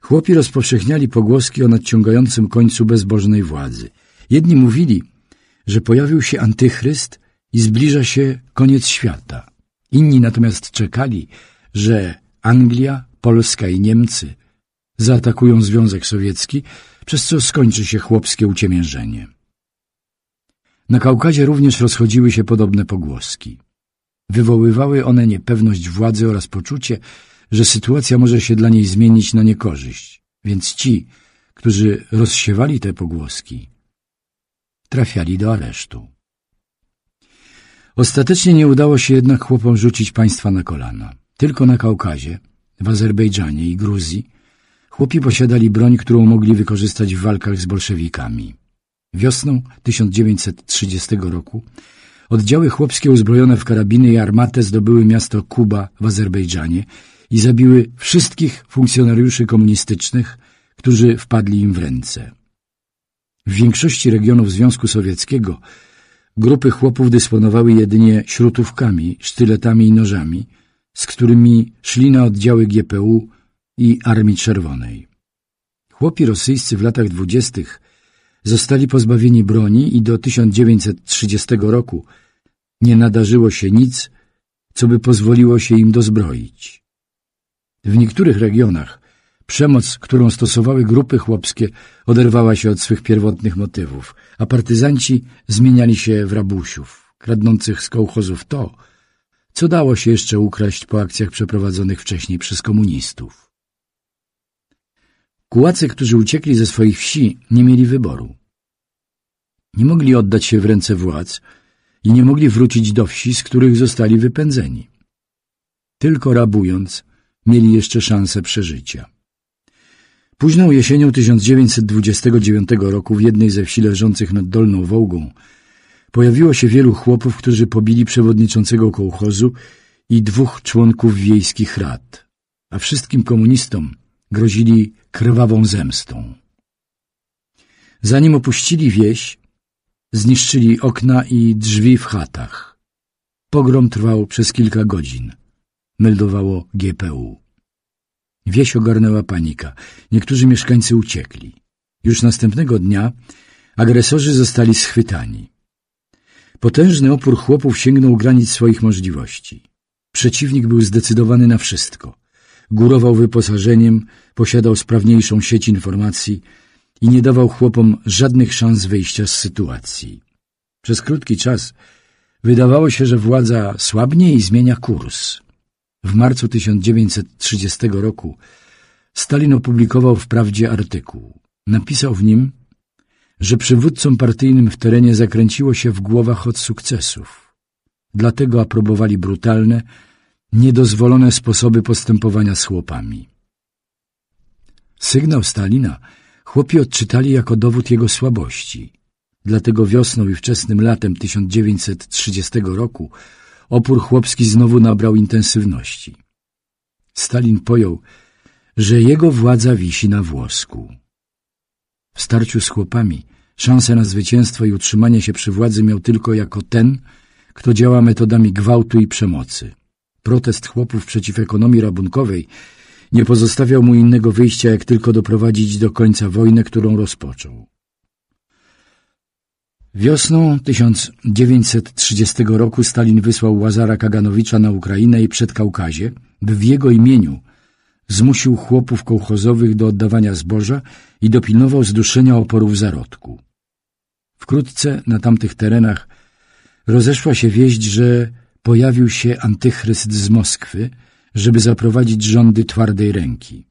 Chłopi rozpowszechniali pogłoski o nadciągającym końcu bezbożnej władzy. Jedni mówili, że pojawił się antychryst i zbliża się koniec świata. Inni natomiast czekali, że Anglia, Polska i Niemcy zaatakują Związek Sowiecki, przez co skończy się chłopskie uciemiężenie. Na Kaukazie również rozchodziły się podobne pogłoski. Wywoływały one niepewność władzy oraz poczucie, że sytuacja może się dla niej zmienić na niekorzyść, więc ci, którzy rozsiewali te pogłoski, trafiali do aresztu. Ostatecznie nie udało się jednak chłopom rzucić państwa na kolana. Tylko na Kaukazie, w Azerbejdżanie i Gruzji chłopi posiadali broń, którą mogli wykorzystać w walkach z bolszewikami. Wiosną 1930 roku Oddziały chłopskie uzbrojone w karabiny i armatę zdobyły miasto Kuba w Azerbejdżanie i zabiły wszystkich funkcjonariuszy komunistycznych, którzy wpadli im w ręce. W większości regionów Związku Sowieckiego grupy chłopów dysponowały jedynie śrutówkami, sztyletami i nożami, z którymi szli na oddziały GPU i Armii Czerwonej. Chłopi rosyjscy w latach dwudziestych zostali pozbawieni broni i do 1930 roku nie nadarzyło się nic, co by pozwoliło się im dozbroić. W niektórych regionach przemoc, którą stosowały grupy chłopskie, oderwała się od swych pierwotnych motywów, a partyzanci zmieniali się w rabusiów, kradnących z kołchozów to, co dało się jeszcze ukraść po akcjach przeprowadzonych wcześniej przez komunistów. Kułacy, którzy uciekli ze swoich wsi, nie mieli wyboru. Nie mogli oddać się w ręce władz i nie mogli wrócić do wsi, z których zostali wypędzeni. Tylko rabując, mieli jeszcze szansę przeżycia. Późną jesienią 1929 roku w jednej ze wsi leżących nad Dolną Wołgą pojawiło się wielu chłopów, którzy pobili przewodniczącego kołchozu i dwóch członków wiejskich rad, a wszystkim komunistom grozili krwawą zemstą. Zanim opuścili wieś, zniszczyli okna i drzwi w chatach. Pogrom trwał przez kilka godzin, meldowało GPU. Wieś ogarnęła panika. Niektórzy mieszkańcy uciekli. Już następnego dnia agresorzy zostali schwytani. Potężny opór chłopów sięgnął granic swoich możliwości. Przeciwnik był zdecydowany na wszystko górował wyposażeniem, posiadał sprawniejszą sieć informacji i nie dawał chłopom żadnych szans wyjścia z sytuacji. Przez krótki czas wydawało się, że władza słabnie i zmienia kurs. W marcu 1930 roku Stalin opublikował wprawdzie artykuł. Napisał w nim, że przywódcom partyjnym w terenie zakręciło się w głowach od sukcesów. Dlatego aprobowali brutalne, niedozwolone sposoby postępowania z chłopami. Sygnał Stalina chłopi odczytali jako dowód jego słabości. Dlatego wiosną i wczesnym latem 1930 roku opór chłopski znowu nabrał intensywności. Stalin pojął, że jego władza wisi na włosku. W starciu z chłopami szansę na zwycięstwo i utrzymanie się przy władzy miał tylko jako ten, kto działa metodami gwałtu i przemocy. Protest chłopów przeciw ekonomii rabunkowej nie pozostawiał mu innego wyjścia, jak tylko doprowadzić do końca wojnę, którą rozpoczął. Wiosną 1930 roku Stalin wysłał Łazara Kaganowicza na Ukrainę i przed Kaukazie, by w jego imieniu zmusił chłopów kołchozowych do oddawania zboża i dopilnował zduszenia oporów zarodku. Wkrótce na tamtych terenach rozeszła się wieść, że pojawił się antychryst z Moskwy, żeby zaprowadzić rządy twardej ręki.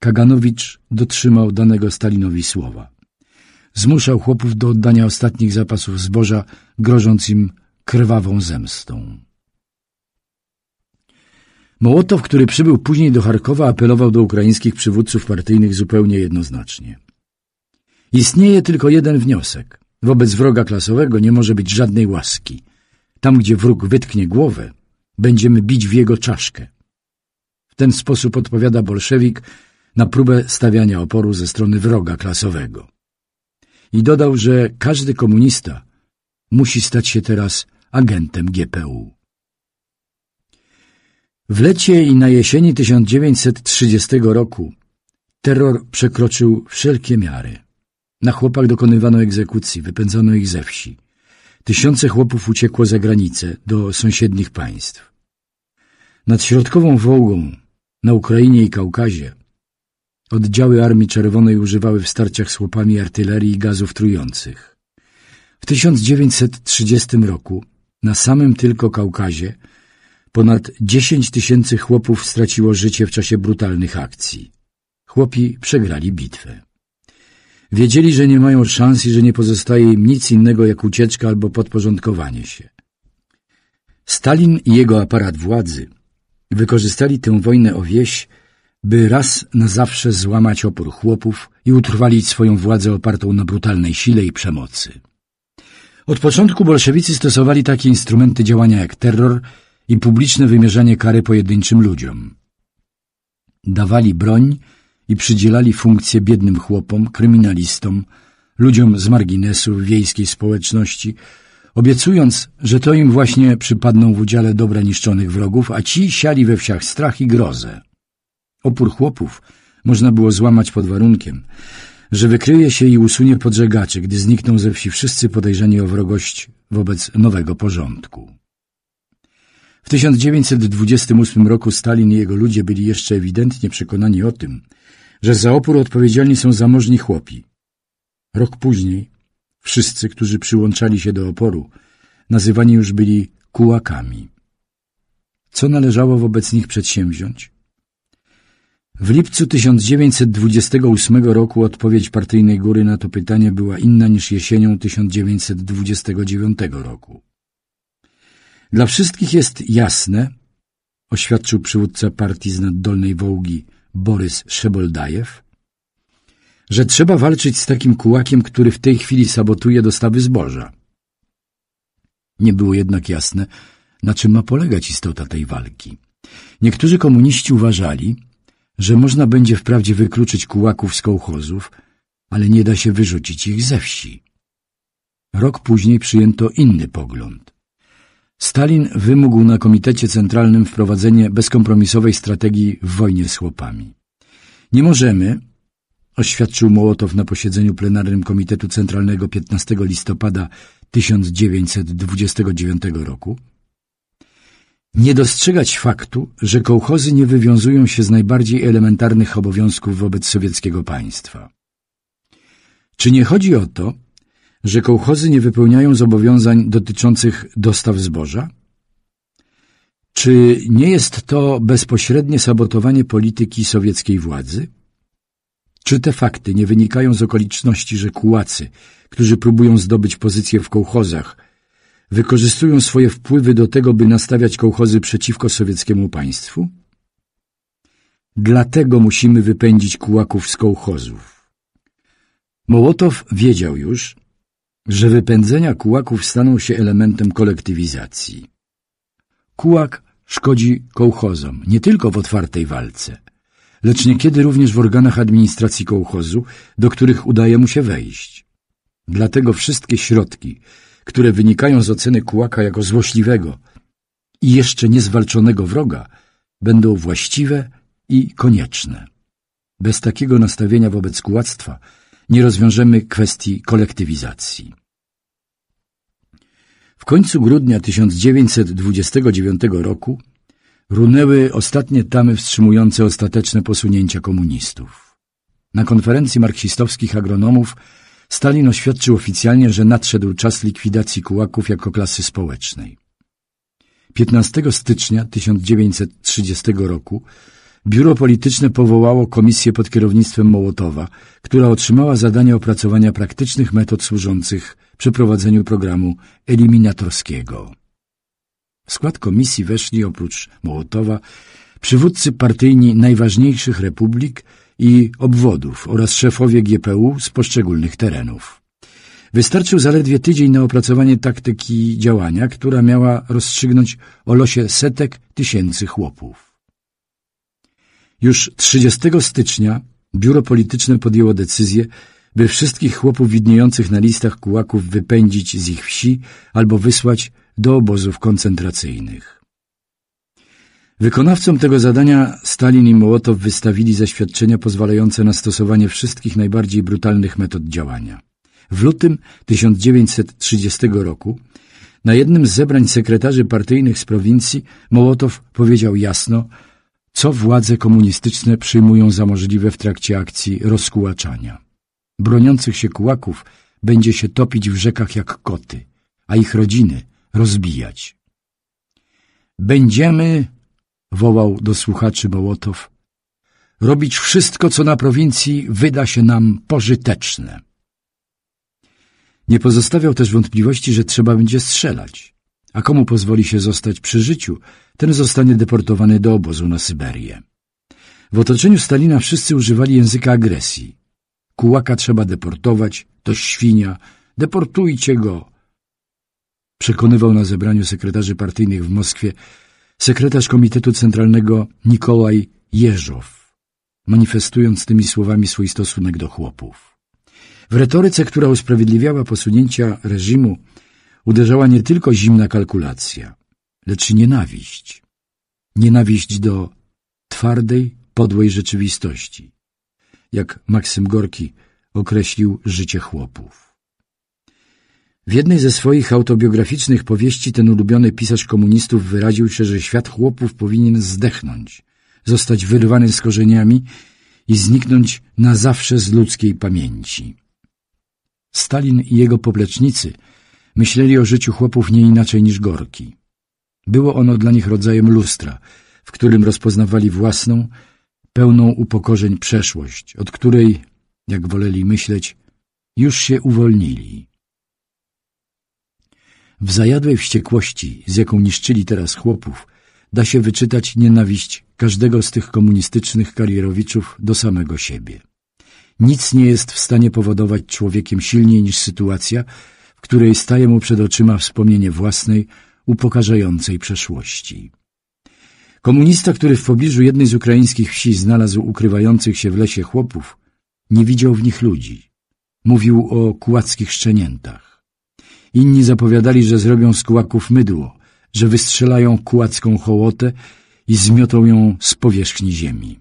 Kaganowicz dotrzymał danego Stalinowi słowa. Zmuszał chłopów do oddania ostatnich zapasów zboża, grożąc im krwawą zemstą. Mołotow, który przybył później do Charkowa, apelował do ukraińskich przywódców partyjnych zupełnie jednoznacznie. Istnieje tylko jeden wniosek. Wobec wroga klasowego nie może być żadnej łaski. Tam, gdzie wróg wytknie głowę, będziemy bić w jego czaszkę. W ten sposób odpowiada bolszewik na próbę stawiania oporu ze strony wroga klasowego. I dodał, że każdy komunista musi stać się teraz agentem GPU. W lecie i na jesieni 1930 roku terror przekroczył wszelkie miary. Na chłopach dokonywano egzekucji, wypędzano ich ze wsi. Tysiące chłopów uciekło za granicę, do sąsiednich państw. Nad środkową Wołgą, na Ukrainie i Kaukazie, oddziały Armii Czerwonej używały w starciach z chłopami artylerii i gazów trujących. W 1930 roku na samym tylko Kaukazie ponad 10 tysięcy chłopów straciło życie w czasie brutalnych akcji. Chłopi przegrali bitwę. Wiedzieli, że nie mają szans i że nie pozostaje im nic innego jak ucieczka albo podporządkowanie się. Stalin i jego aparat władzy wykorzystali tę wojnę o wieś, by raz na zawsze złamać opór chłopów i utrwalić swoją władzę opartą na brutalnej sile i przemocy. Od początku bolszewicy stosowali takie instrumenty działania jak terror i publiczne wymierzanie kary pojedynczym ludziom. Dawali broń, i przydzielali funkcje biednym chłopom, kryminalistom, ludziom z marginesu wiejskiej społeczności, obiecując, że to im właśnie przypadną w udziale dobra niszczonych wrogów, a ci siali we wsiach strach i grozę. Opór chłopów można było złamać pod warunkiem, że wykryje się i usunie podżegaczy, gdy znikną ze wsi wszyscy podejrzeni o wrogość wobec nowego porządku. W 1928 roku Stalin i jego ludzie byli jeszcze ewidentnie przekonani o tym, że za opór odpowiedzialni są zamożni chłopi. Rok później wszyscy, którzy przyłączali się do oporu, nazywani już byli kułakami. Co należało wobec nich przedsięwziąć? W lipcu 1928 roku odpowiedź partyjnej góry na to pytanie była inna niż jesienią 1929 roku. Dla wszystkich jest jasne, oświadczył przywódca partii z naddolnej Wołgi, Borys Szeboldajew, że trzeba walczyć z takim kułakiem, który w tej chwili sabotuje dostawy zboża. Nie było jednak jasne, na czym ma polegać istota tej walki. Niektórzy komuniści uważali, że można będzie wprawdzie wykluczyć kułaków z kołchozów, ale nie da się wyrzucić ich ze wsi. Rok później przyjęto inny pogląd. Stalin wymógł na Komitecie Centralnym wprowadzenie bezkompromisowej strategii w wojnie z chłopami. Nie możemy, oświadczył Mołotow na posiedzeniu plenarnym Komitetu Centralnego 15 listopada 1929 roku, nie dostrzegać faktu, że kołchozy nie wywiązują się z najbardziej elementarnych obowiązków wobec sowieckiego państwa. Czy nie chodzi o to, że kołchozy nie wypełniają zobowiązań dotyczących dostaw zboża? Czy nie jest to bezpośrednie sabotowanie polityki sowieckiej władzy? Czy te fakty nie wynikają z okoliczności, że kułacy, którzy próbują zdobyć pozycję w kołchozach, wykorzystują swoje wpływy do tego, by nastawiać kołchozy przeciwko sowieckiemu państwu? Dlatego musimy wypędzić kułaków z kołchozów. Mołotow wiedział już, że wypędzenia kułaków staną się elementem kolektywizacji. Kułak szkodzi kołchozom, nie tylko w otwartej walce, lecz niekiedy również w organach administracji kołchozu, do których udaje mu się wejść. Dlatego wszystkie środki, które wynikają z oceny kułaka jako złośliwego i jeszcze niezwalczonego wroga, będą właściwe i konieczne. Bez takiego nastawienia wobec kułactwa – nie rozwiążemy kwestii kolektywizacji. W końcu grudnia 1929 roku runęły ostatnie tamy wstrzymujące ostateczne posunięcia komunistów. Na konferencji marksistowskich agronomów Stalin oświadczył oficjalnie, że nadszedł czas likwidacji kułaków jako klasy społecznej. 15 stycznia 1930 roku biuro polityczne powołało komisję pod kierownictwem Mołotowa, która otrzymała zadanie opracowania praktycznych metod służących przeprowadzeniu programu eliminatorskiego. W skład komisji weszli oprócz Mołotowa przywódcy partyjni najważniejszych republik i obwodów oraz szefowie GPU z poszczególnych terenów. Wystarczył zaledwie tydzień na opracowanie taktyki działania, która miała rozstrzygnąć o losie setek tysięcy chłopów. Już 30 stycznia biuro polityczne podjęło decyzję, by wszystkich chłopów widniejących na listach kułaków wypędzić z ich wsi albo wysłać do obozów koncentracyjnych. Wykonawcom tego zadania Stalin i Mołotow wystawili zaświadczenia pozwalające na stosowanie wszystkich najbardziej brutalnych metod działania. W lutym 1930 roku na jednym z zebrań sekretarzy partyjnych z prowincji Mołotow powiedział jasno, co władze komunistyczne przyjmują za możliwe w trakcie akcji rozkułaczania. Broniących się kułaków będzie się topić w rzekach jak koty, a ich rodziny rozbijać. Będziemy, wołał do słuchaczy Bołotow, robić wszystko, co na prowincji wyda się nam pożyteczne. Nie pozostawiał też wątpliwości, że trzeba będzie strzelać. A komu pozwoli się zostać przy życiu, ten zostanie deportowany do obozu na Syberię. W otoczeniu Stalina wszyscy używali języka agresji. Kułaka trzeba deportować, to świnia, deportujcie go. Przekonywał na zebraniu sekretarzy partyjnych w Moskwie sekretarz Komitetu Centralnego Nikołaj Jeżow, manifestując tymi słowami swój stosunek do chłopów. W retoryce, która usprawiedliwiała posunięcia reżimu, uderzała nie tylko zimna kalkulacja, lecz nienawiść. Nienawiść do twardej, podłej rzeczywistości, jak Maksym Gorki określił życie chłopów. W jednej ze swoich autobiograficznych powieści ten ulubiony pisarz komunistów wyraził się, że świat chłopów powinien zdechnąć, zostać wyrwany z korzeniami i zniknąć na zawsze z ludzkiej pamięci. Stalin i jego poplecznicy myśleli o życiu chłopów nie inaczej niż Gorki. Było ono dla nich rodzajem lustra, w którym rozpoznawali własną, pełną upokorzeń przeszłość, od której, jak woleli myśleć, już się uwolnili. W zajadłej wściekłości, z jaką niszczyli teraz chłopów, da się wyczytać nienawiść każdego z tych komunistycznych karierowiczów do samego siebie. Nic nie jest w stanie powodować człowiekiem silniej niż sytuacja, w której staje mu przed oczyma wspomnienie własnej, upokarzającej przeszłości. Komunista, który w pobliżu jednej z ukraińskich wsi znalazł ukrywających się w lesie chłopów, nie widział w nich ludzi. Mówił o kułackich szczeniętach. Inni zapowiadali, że zrobią z kułaków mydło, że wystrzelają kułacką hołotę i zmiotą ją z powierzchni ziemi.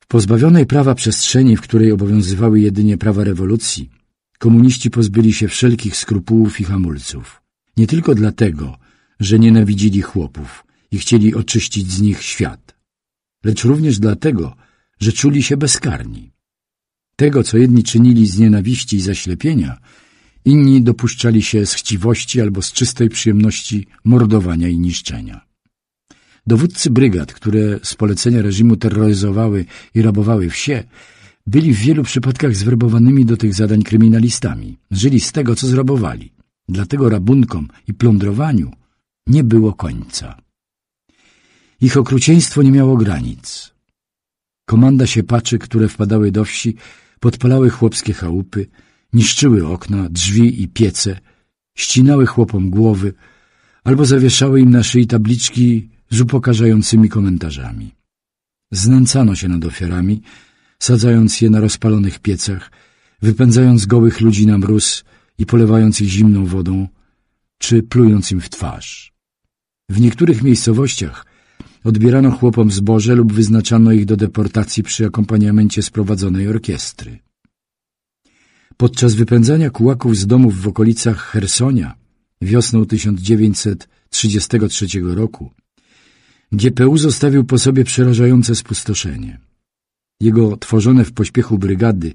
W pozbawionej prawa przestrzeni, w której obowiązywały jedynie prawa rewolucji, komuniści pozbyli się wszelkich skrupułów i hamulców. Nie tylko dlatego, że nienawidzili chłopów i chcieli oczyścić z nich świat, lecz również dlatego, że czuli się bezkarni. Tego, co jedni czynili z nienawiści i zaślepienia, inni dopuszczali się z chciwości albo z czystej przyjemności mordowania i niszczenia. Dowódcy brygad, które z polecenia reżimu terroryzowały i rabowały wsie, byli w wielu przypadkach zwerbowanymi do tych zadań kryminalistami. Żyli z tego, co zrabowali. Dlatego rabunkom i plądrowaniu nie było końca. Ich okrucieństwo nie miało granic. Komanda siepaczy, które wpadały do wsi, podpalały chłopskie chałupy, niszczyły okna, drzwi i piece, ścinały chłopom głowy albo zawieszały im na szyi tabliczki z upokarzającymi komentarzami. Znęcano się nad ofiarami, sadzając je na rozpalonych piecach, wypędzając gołych ludzi na mróz i polewając ich zimną wodą, czy plując im w twarz. W niektórych miejscowościach odbierano chłopom zboże lub wyznaczano ich do deportacji przy akompaniamencie sprowadzonej orkiestry. Podczas wypędzania kułaków z domów w okolicach Hersonia wiosną 1933 roku GPU zostawił po sobie przerażające spustoszenie. Jego tworzone w pośpiechu brygady,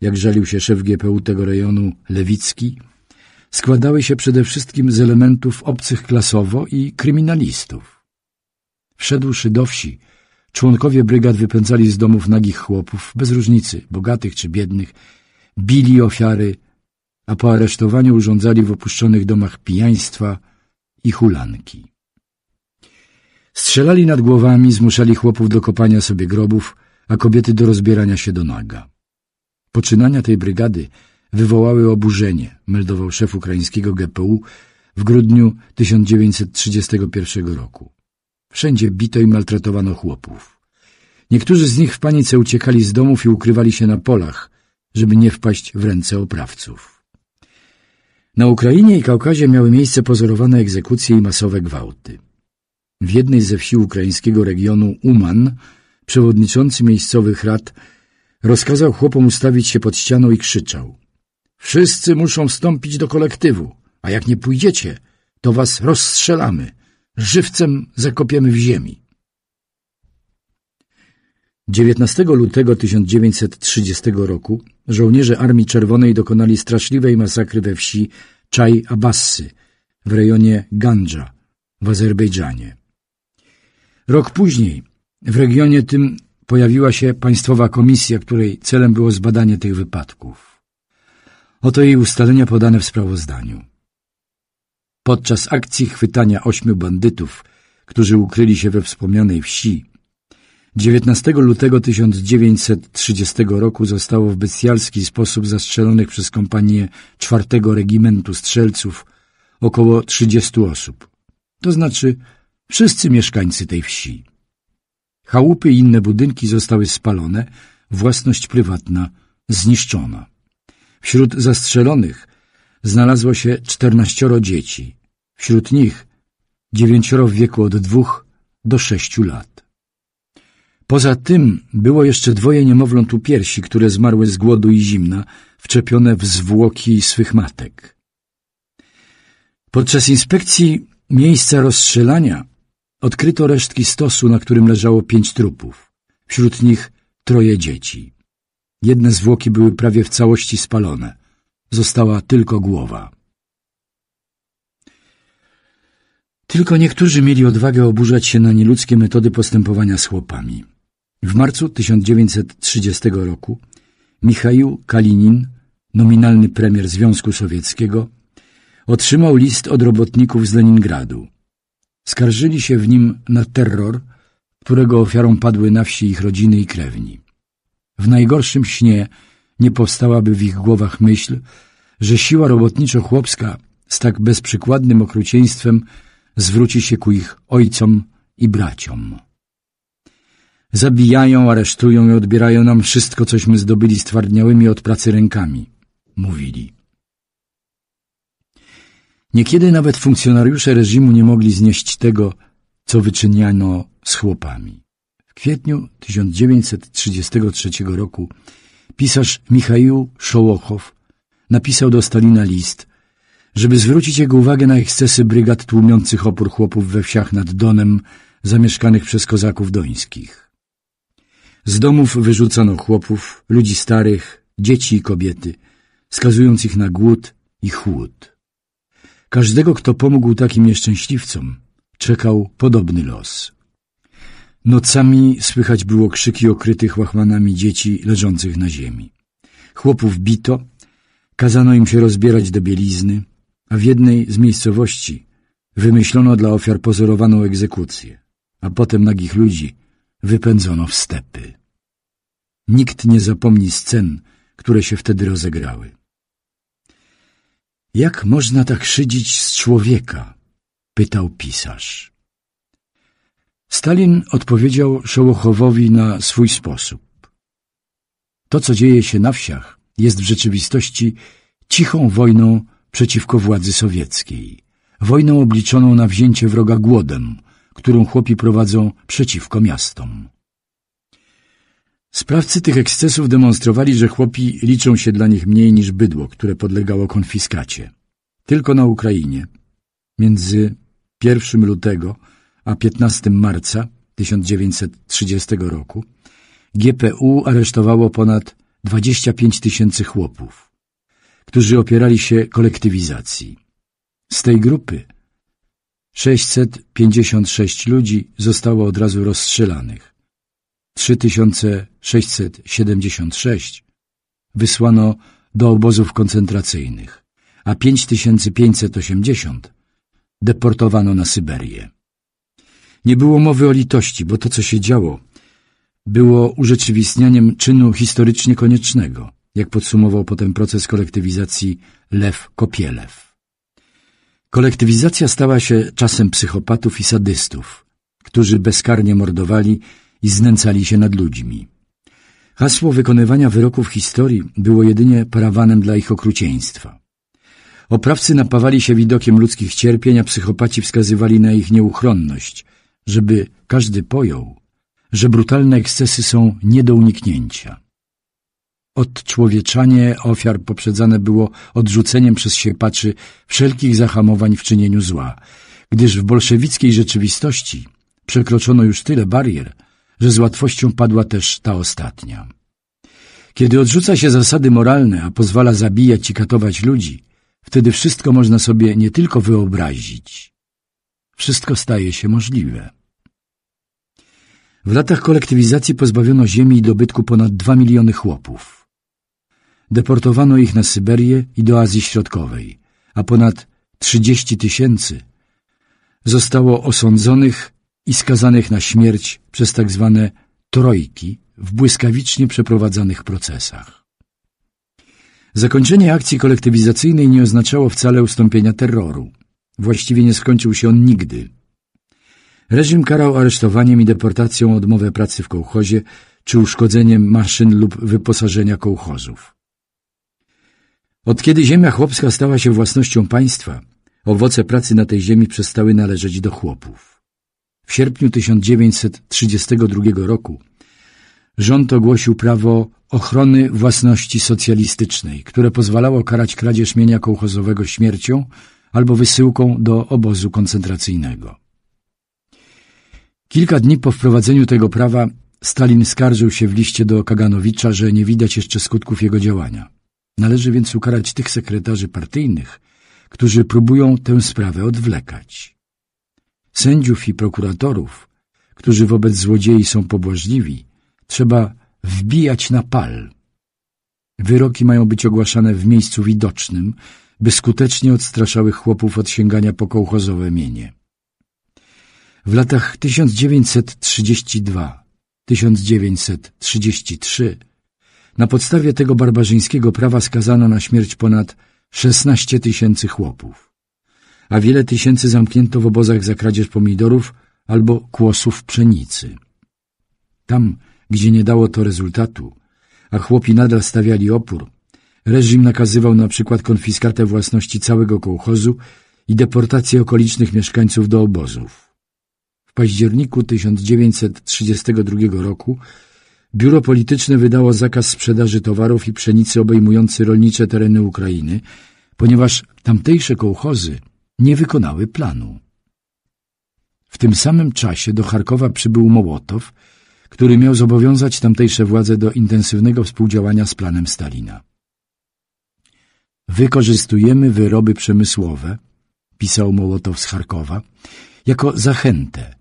jak żalił się szef GPU tego rejonu Lewicki, składały się przede wszystkim z elementów obcych klasowo i kryminalistów. Wszedłszy do wsi, członkowie brygad wypędzali z domów nagich chłopów, bez różnicy, bogatych czy biednych, bili ofiary, a po aresztowaniu urządzali w opuszczonych domach pijaństwa i hulanki. Strzelali nad głowami, zmuszali chłopów do kopania sobie grobów, a kobiety do rozbierania się do naga. Poczynania tej brygady wywołały oburzenie, meldował szef ukraińskiego GPU w grudniu 1931 roku. Wszędzie bito i maltretowano chłopów. Niektórzy z nich w panice uciekali z domów i ukrywali się na polach, żeby nie wpaść w ręce oprawców. Na Ukrainie i Kaukazie miały miejsce pozorowane egzekucje i masowe gwałty. W jednej ze wsi ukraińskiego regionu Uman przewodniczący miejscowych rad, rozkazał chłopom ustawić się pod ścianą i krzyczał. Wszyscy muszą wstąpić do kolektywu, a jak nie pójdziecie, to was rozstrzelamy, żywcem zakopiemy w ziemi. 19 lutego 1930 roku żołnierze Armii Czerwonej dokonali straszliwej masakry we wsi Czaj Abassy w rejonie Ganja w Azerbejdżanie. Rok później w regionie tym pojawiła się Państwowa Komisja, której celem było zbadanie tych wypadków. Oto jej ustalenia podane w sprawozdaniu. Podczas akcji chwytania ośmiu bandytów, którzy ukryli się we wspomnianej wsi, 19 lutego 1930 roku zostało w bestialski sposób zastrzelonych przez kompanię czwartego Regimentu Strzelców około 30 osób, to znaczy wszyscy mieszkańcy tej wsi. Chałupy i inne budynki zostały spalone, własność prywatna zniszczona. Wśród zastrzelonych znalazło się czternaścioro dzieci, wśród nich dziewięcioro w wieku od dwóch do sześciu lat. Poza tym było jeszcze dwoje niemowląt u piersi, które zmarły z głodu i zimna, wczepione w zwłoki swych matek. Podczas inspekcji miejsca rozstrzelania odkryto resztki stosu, na którym leżało pięć trupów, wśród nich troje dzieci. Jedne zwłoki były prawie w całości spalone, została tylko głowa. Tylko niektórzy mieli odwagę oburzać się na nieludzkie metody postępowania z chłopami. W marcu 1930 roku Michał Kalinin, nominalny premier Związku Sowieckiego, otrzymał list od robotników z Leningradu. Skarżyli się w nim na terror, którego ofiarą padły na wsi ich rodziny i krewni. W najgorszym śnie nie powstałaby w ich głowach myśl, że siła robotniczo-chłopska z tak bezprzykładnym okrucieństwem zwróci się ku ich ojcom i braciom. Zabijają, aresztują i odbierają nam wszystko, cośmy zdobyli stwardniałymi od pracy rękami, mówili. Niekiedy nawet funkcjonariusze reżimu nie mogli znieść tego, co wyczyniano z chłopami. W kwietniu 1933 roku pisarz Michaił Szołochow napisał do Stalina list, żeby zwrócić jego uwagę na ekscesy brygad tłumiących opór chłopów we wsiach nad Donem zamieszkanych przez kozaków dońskich. Z domów wyrzucano chłopów, ludzi starych, dzieci i kobiety, skazując ich na głód i chłód. Każdego, kto pomógł takim nieszczęśliwcom, czekał podobny los. Nocami słychać było krzyki okrytych łachmanami dzieci leżących na ziemi. Chłopów bito, kazano im się rozbierać do bielizny, a w jednej z miejscowości wymyślono dla ofiar pozorowaną egzekucję, a potem nagich ludzi wypędzono w stepy. Nikt nie zapomni scen, które się wtedy rozegrały. Jak można tak szydzić z człowieka? pytał pisarz. Stalin odpowiedział Szołochowowi na swój sposób. To, co dzieje się na wsiach, jest w rzeczywistości cichą wojną przeciwko władzy sowieckiej, wojną obliczoną na wzięcie wroga głodem, którą chłopi prowadzą przeciwko miastom. Sprawcy tych ekscesów demonstrowali, że chłopi liczą się dla nich mniej niż bydło, które podlegało konfiskacie. Tylko na Ukrainie między 1 lutego a 15 marca 1930 roku GPU aresztowało ponad 25 tysięcy chłopów, którzy opierali się kolektywizacji. Z tej grupy 656 ludzi zostało od razu rozstrzelanych, 3676 wysłano do obozów koncentracyjnych, a 5580 deportowano na Syberię. Nie było mowy o litości, bo to, co się działo, było urzeczywistnianiem czynu historycznie koniecznego, jak podsumował potem proces kolektywizacji Lew Kopielew. Kolektywizacja stała się czasem psychopatów i sadystów, którzy bezkarnie mordowali i znęcali się nad ludźmi. Hasło wykonywania wyroków historii było jedynie parawanem dla ich okrucieństwa. Oprawcy napawali się widokiem ludzkich cierpień, a psychopaci wskazywali na ich nieuchronność, żeby każdy pojął, że brutalne ekscesy są nie do uniknięcia. Odczłowieczanie ofiar poprzedzane było odrzuceniem przez siepaczy wszelkich zahamowań w czynieniu zła, gdyż w bolszewickiej rzeczywistości przekroczono już tyle barier, że z łatwością padła też ta ostatnia. Kiedy odrzuca się zasady moralne, a pozwala zabijać i katować ludzi, wtedy wszystko można sobie nie tylko wyobrazić. Wszystko staje się możliwe. W latach kolektywizacji pozbawiono ziemi i dobytku ponad dwa miliony chłopów. Deportowano ich na Syberię i do Azji Środkowej, a ponad 30 tysięcy zostało osądzonych i skazanych na śmierć przez tak zwane trojki w błyskawicznie przeprowadzanych procesach. Zakończenie akcji kolektywizacyjnej nie oznaczało wcale ustąpienia terroru. Właściwie nie skończył się on nigdy. Reżim karał aresztowaniem i deportacją odmowę pracy w kołchozie czy uszkodzeniem maszyn lub wyposażenia kołchozów. Od kiedy ziemia chłopska stała się własnością państwa, owoce pracy na tej ziemi przestały należeć do chłopów. W sierpniu 1932 roku rząd ogłosił prawo ochrony własności socjalistycznej, które pozwalało karać kradzież mienia kołchozowego śmiercią albo wysyłką do obozu koncentracyjnego. Kilka dni po wprowadzeniu tego prawa Stalin skarżył się w liście do Kaganowicza, że nie widać jeszcze skutków jego działania. Należy więc ukarać tych sekretarzy partyjnych, którzy próbują tę sprawę odwlekać. Sędziów i prokuratorów, którzy wobec złodziei są pobłażliwi, trzeba wbijać na pal. Wyroki mają być ogłaszane w miejscu widocznym, by skutecznie odstraszały chłopów od sięgania po kołchozowe mienie. W latach 1932-1933 na podstawie tego barbarzyńskiego prawa skazano na śmierć ponad 16 tysięcy chłopów a wiele tysięcy zamknięto w obozach za kradzież pomidorów albo kłosów pszenicy. Tam, gdzie nie dało to rezultatu, a chłopi nadal stawiali opór, reżim nakazywał na przykład konfiskatę własności całego kołchozu i deportację okolicznych mieszkańców do obozów. W październiku 1932 roku Biuro Polityczne wydało zakaz sprzedaży towarów i pszenicy obejmujący rolnicze tereny Ukrainy, ponieważ tamtejsze kołchozy nie wykonały planu. W tym samym czasie do Charkowa przybył Mołotow, który miał zobowiązać tamtejsze władze do intensywnego współdziałania z planem Stalina. Wykorzystujemy wyroby przemysłowe, pisał Mołotow z Charkowa, jako zachętę,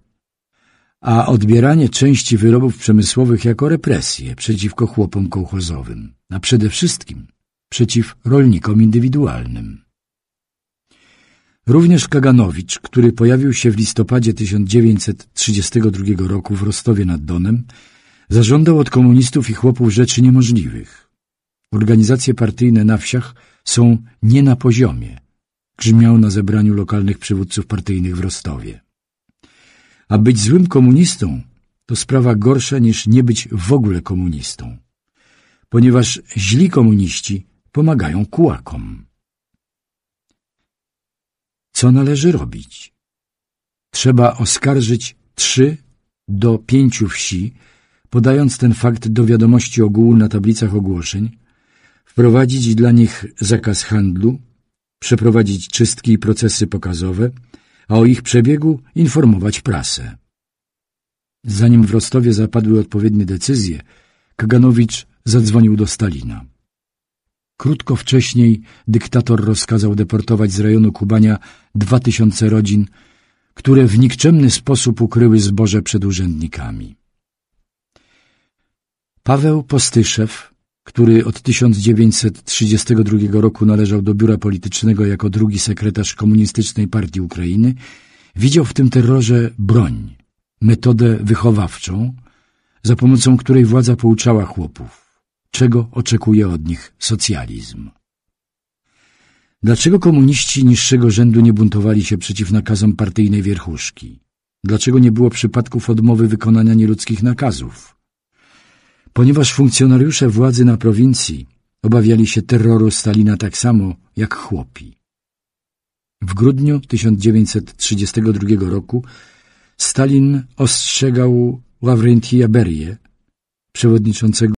a odbieranie części wyrobów przemysłowych jako represję przeciwko chłopom kołchozowym, a przede wszystkim przeciw rolnikom indywidualnym. Również Kaganowicz, który pojawił się w listopadzie 1932 roku w Rostowie nad Donem, zażądał od komunistów i chłopów rzeczy niemożliwych. Organizacje partyjne na wsiach są nie na poziomie, grzmiał na zebraniu lokalnych przywódców partyjnych w Rostowie. A być złym komunistą to sprawa gorsza niż nie być w ogóle komunistą, ponieważ źli komuniści pomagają kułakom. Co należy robić? Trzeba oskarżyć trzy do pięciu wsi, podając ten fakt do wiadomości ogółu na tablicach ogłoszeń, wprowadzić dla nich zakaz handlu, przeprowadzić czystki i procesy pokazowe, a o ich przebiegu informować prasę. Zanim w Rostowie zapadły odpowiednie decyzje, Kaganowicz zadzwonił do Stalina. Krótko wcześniej dyktator rozkazał deportować z rejonu Kubania dwa tysiące rodzin, które w nikczemny sposób ukryły zboże przed urzędnikami. Paweł Postyszew, który od 1932 roku należał do biura politycznego jako drugi sekretarz Komunistycznej Partii Ukrainy, widział w tym terrorze broń, metodę wychowawczą, za pomocą której władza pouczała chłopów czego oczekuje od nich socjalizm. Dlaczego komuniści niższego rzędu nie buntowali się przeciw nakazom partyjnej wierchuszki? Dlaczego nie było przypadków odmowy wykonania nieludzkich nakazów? Ponieważ funkcjonariusze władzy na prowincji obawiali się terroru Stalina tak samo jak chłopi. W grudniu 1932 roku Stalin ostrzegał Ławrentija Berię, przewodniczącego